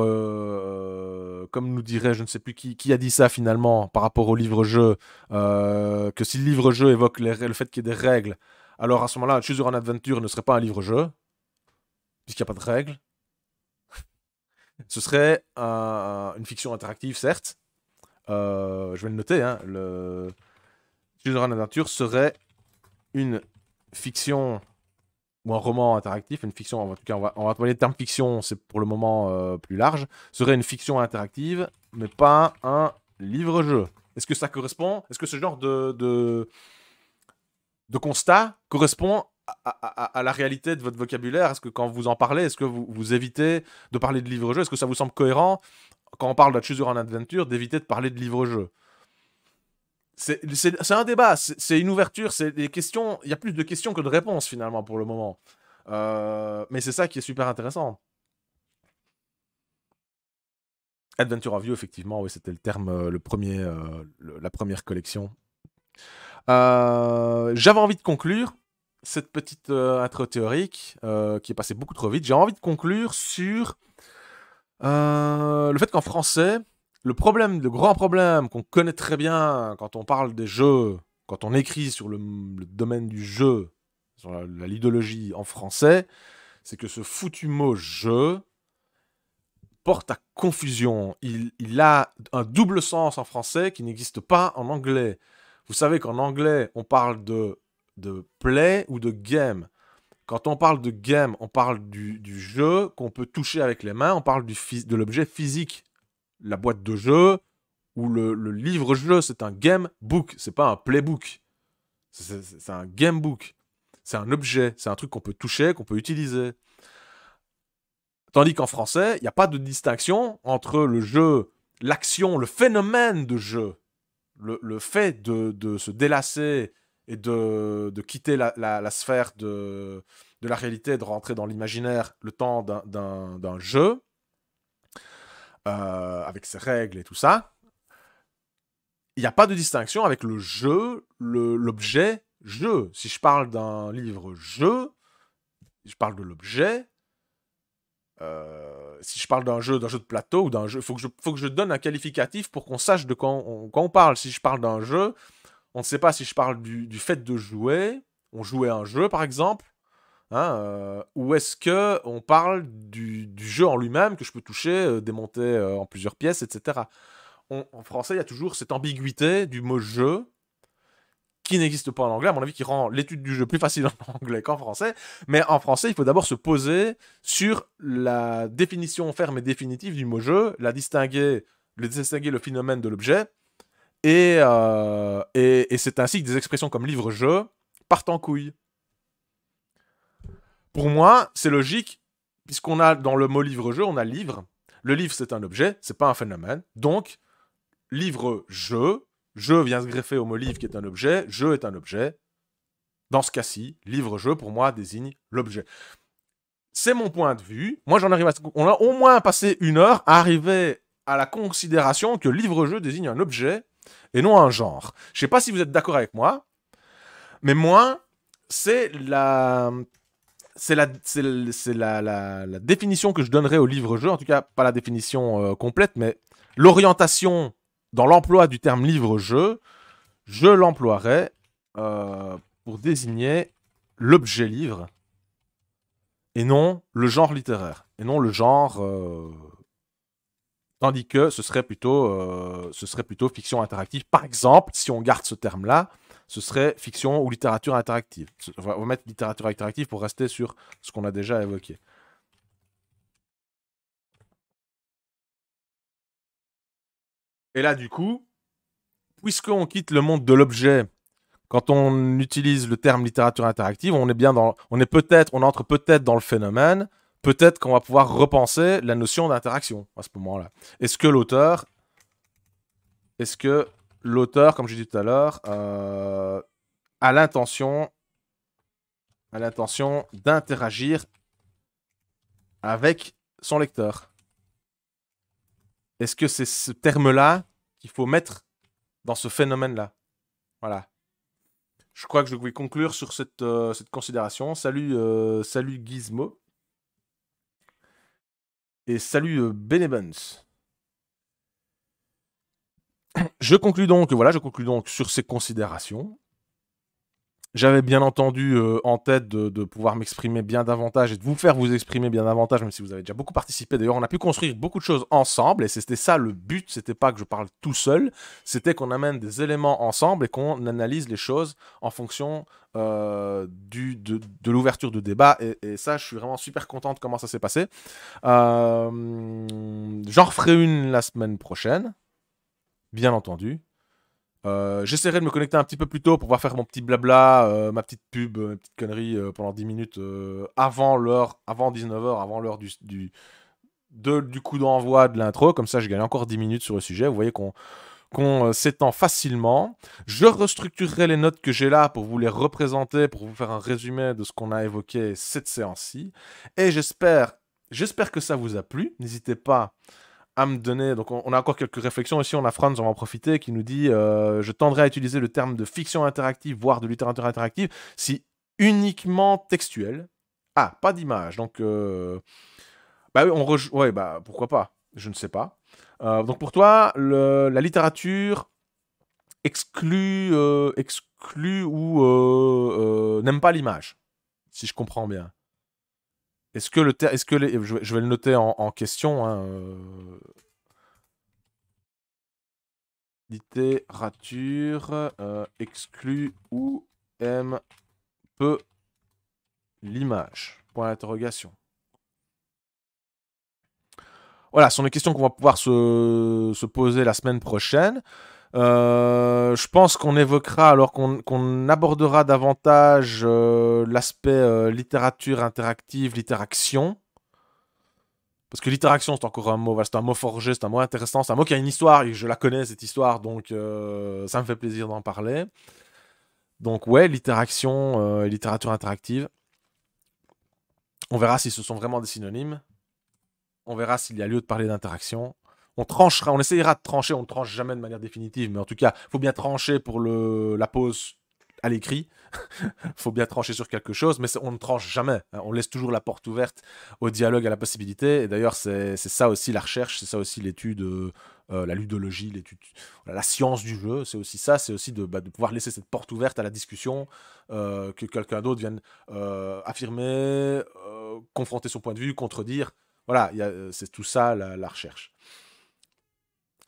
comme nous dirait, je ne sais plus qui, a dit ça finalement par rapport au livre-jeu, que si le livre-jeu évoque le fait qu'il y ait des règles, alors à ce moment-là, Choose Your Adventure ne serait pas un livre-jeu, puisqu'il n'y a pas de règles. ce serait euh, une fiction interactive, certes. Euh, je vais le noter, hein, le... Choose Your Adventure serait une fiction ou un roman interactif, une fiction, en tout cas, on va, parler terme fiction, c'est pour le moment euh, plus large, serait une fiction interactive, mais pas un livre-jeu. Est-ce que ça correspond Est-ce que ce genre de, de constat correspond à, la réalité de votre vocabulaire Est-ce que quand vous en parlez, est-ce que vous, évitez de parler de livre-jeu Est-ce que ça vous semble cohérent, quand on parle de Choose Your Adventure, d'éviter de parler de livre-jeu C'est un débat, c'est une ouverture, c'est des questions. Il y a plus de questions que de réponses finalement pour le moment. Euh, mais c'est ça qui est super intéressant. Adventure of You, effectivement, oui, c'était le terme, euh, le premier, euh, la première collection. Euh, j'avais envie de conclure cette petite euh, intro théorique euh, qui est passée beaucoup trop vite. J'ai envie de conclure sur le fait qu'en français, le problème, le grand problème qu'on connaît très bien quand on parle des jeux, quand on écrit sur le, domaine du jeu, sur la l'idéologie en français, c'est que ce foutu mot jeu porte à confusion. il, a un double sens en français qui n'existe pas en anglais. Vous savez qu'en anglais, on parle de, de play ou de game. Quand on parle de game, on parle du, jeu qu'on peut toucher avec les mains, on parle du, de l'objet physique. La boîte de jeu ou le, livre-jeu, c'est un game book, c'est pas un playbook. C'est un game book. C'est un objet, c'est un truc qu'on peut toucher, qu'on peut utiliser. Tandis qu'en français, il n'y a pas de distinction entre le jeu, l'action, le phénomène de jeu le, fait de, se délasser et de, quitter la, sphère de, la réalité, de rentrer dans l'imaginaire le temps d'un jeu, euh, avec ses règles et tout ça, il n'y a pas de distinction avec le jeu, l'objet jeu. Si je parle d'un livre jeu, je parle de l'objet, euh, si je parle d'un jeu, d'un jeu de plateau ou d'un jeu, faut que je, faut que je donne un qualificatif pour qu'on sache de quand on, parle. Si je parle d'un jeu, on ne sait pas si je parle du, fait de jouer, on jouait un jeu par exemple, hein, euh, ou est-ce que on parle du, jeu en lui-même que je peux toucher, euh, démonter en plusieurs pièces, etc. en français, il y a toujours cette ambiguïté du mot jeu qui n'existe pas en anglais, à mon avis, qui rend l'étude du jeu plus facile en <laughs> anglais qu'en français. Mais en français, il faut d'abord se poser sur la définition ferme et définitive du mot jeu, la distinguer, le distinguer le phénomène de l'objet. Et, euh, et c'est ainsi que des expressions comme livre-jeu partent en couille. Pour moi, c'est logique, puisqu'on a dans le mot livre-jeu, on a livre. Le livre, c'est un objet, c'est pas un phénomène. Donc, livre-jeu, je vient se greffer au mot livre qui est un objet, je est un objet. Dans ce cas-ci, livre-jeu, pour moi, désigne l'objet. C'est mon point de vue. Moi, j'en arrive à... On a au moins passé une heure à arriver à la considération que livre-jeu désigne un objet et non un genre. Je ne sais pas si vous êtes d'accord avec moi, mais moi, c'est la... C'est la, la, la, la, définition que je donnerais au livre-jeu, en tout cas pas la définition euh, complète, mais l'orientation dans l'emploi du terme livre-jeu, je l'emploierais euh, pour désigner l'objet livre et non le genre littéraire, et non le genre... Euh, tandis que ce serait, plutôt, euh, ce serait plutôt fiction interactive. Par exemple, si on garde ce terme-là, ce serait fiction ou littérature interactive. On va mettre littérature interactive pour rester sur ce qu'on a déjà évoqué. Et là, du coup, puisqu'on quitte le monde de l'objet, quand on utilise le terme littérature interactive, on est bien dans, on est peut-être, on entre peut-être dans le phénomène. Peut-être qu'on va pouvoir repenser la notion d'interaction à ce moment-là. Est-ce que l'auteur, est-ce que l'auteur, comme je dit tout à l'heure, euh, l'intention, a l'intention d'interagir avec son lecteur est-ce que c'est ce terme-là qu'il faut mettre dans ce phénomène-là Voilà. Je crois que je vais conclure sur cette, euh, cette considération. Salut, euh, salut Gizmo. Et salut euh, Benebens. Je conclus donc, voilà, je conclus donc sur ces considérations. J'avais bien entendu euh, en tête de, pouvoir m'exprimer bien davantage et de vous faire vous exprimer bien davantage, même si vous avez déjà beaucoup participé. D'ailleurs, on a pu construire beaucoup de choses ensemble et c'était ça le but. C'était pas que je parle tout seul, c'était qu'on amène des éléments ensemble et qu'on analyse les choses en fonction euh, de, l'ouverture de débat. Et, ça, je suis vraiment super contente comment ça s'est passé. Euh, j'en referai une la semaine prochaine, bien entendu. Euh, j'essaierai de me connecter un petit peu plus tôt pour pouvoir faire mon petit blabla, euh, ma petite pub, euh, ma petite connerie pendant 10 minutes avant l'heure, avant 19h, avant l'heure du, du, du coup d'envoi de l'intro. Comme ça, je gagne encore 10 minutes sur le sujet. Vous voyez qu'on qu'on s'étend facilement. Je restructurerai les notes que j'ai là pour vous les représenter, pour vous faire un résumé de ce qu'on a évoqué cette séance-ci. Et j'espère, j'espère que ça vous a plu. N'hésitez pas à me donner. Donc, on, a encore quelques réflexions ici, On a Franz, on va en profiter, qui nous dit euh, Je tendrais à utiliser le terme de fiction interactive, voire de littérature interactive, si uniquement textuelle. Ah, pas d'image. Donc, euh, bah oui, on rejoue. bah pourquoi pas Je ne sais pas. Euh, donc, pour toi, la littérature exclut, exclut ou n'aime pas l'image, si je comprends bien. Est-ce que le est-ce que les, je, vais, le noter en, question. Hein, euh... Littérature euh, ou M peu l'image. Point d'interrogation. Voilà, ce sont des questions qu'on va pouvoir se, se poser la semaine prochaine. Euh, je pense qu'on évoquera, alors qu'on abordera davantage euh, l'aspect euh, littérature interactive, littéraction. Parce que littération c'est encore un mot, c'est un mot forgé, c'est un mot intéressant, c'est un mot qui a une histoire, et je la connais cette histoire, donc ça me fait plaisir d'en parler. Donc ouais, littération, et littérature interactive. On verra si ce sont vraiment des synonymes. On verra s'il y a lieu de parler d'interaction on tranchera, on essayera de trancher, on ne tranche jamais de manière définitive, mais en tout cas, il faut bien trancher pour le, la pause à l'écrit. il <laughs> faut bien trancher sur quelque chose, mais on ne tranche jamais. Hein. On laisse toujours la porte ouverte au dialogue, à la possibilité. Et d'ailleurs, c'est ça aussi la recherche, c'est ça aussi l'étude, euh, euh, la ludologie, l'étude, la science du jeu. C'est aussi ça, c'est aussi de, bah, pouvoir laisser cette porte ouverte à la discussion, euh, que quelqu'un d'autre vienne affirmer, confronter son point de vue, contredire. Voilà, c'est tout ça la recherche.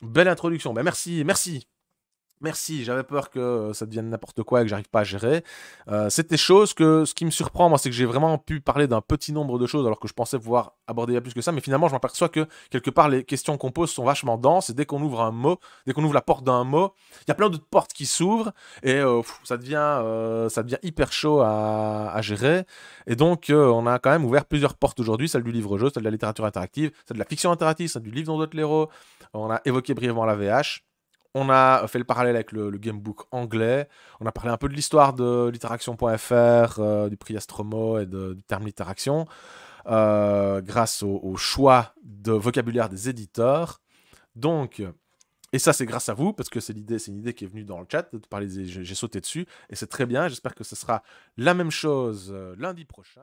Belle introduction. ben merci, merci. Merci, j'avais peur que ça devienne n'importe quoi et que j'arrive pas à gérer. Euh, c'était chose que ce qui me surprend, moi, c'est que j'ai vraiment pu parler d'un petit nombre de choses alors que je pensais pouvoir aborder plus que ça, mais finalement, je m'aperçois que quelque part, les questions qu'on pose sont vachement denses et dès qu'on ouvre un mot, dès qu'on ouvre la porte d'un mot, il y a plein d'autres portes qui s'ouvrent et euh, ça, devient, euh, ça devient hyper chaud à, gérer. Et donc, on a quand même ouvert plusieurs portes aujourd'hui celle du livre-jeu, celle de la littérature interactive, celle de la fiction interactive, celle du livre dans d'autres l'héros. On a évoqué brièvement la VH. On a fait le parallèle avec le, gamebook anglais. On a parlé un peu de l'histoire de l'interaction.fr, euh, du prix Astromo et du terme l'interaction, euh, grâce au, choix de vocabulaire des éditeurs. Donc, et ça, c'est grâce à vous, parce que c'est l'idée, c'est une idée qui est venue dans le chat. de J'ai sauté dessus, et c'est très bien. J'espère que ce sera la même chose euh, lundi prochain.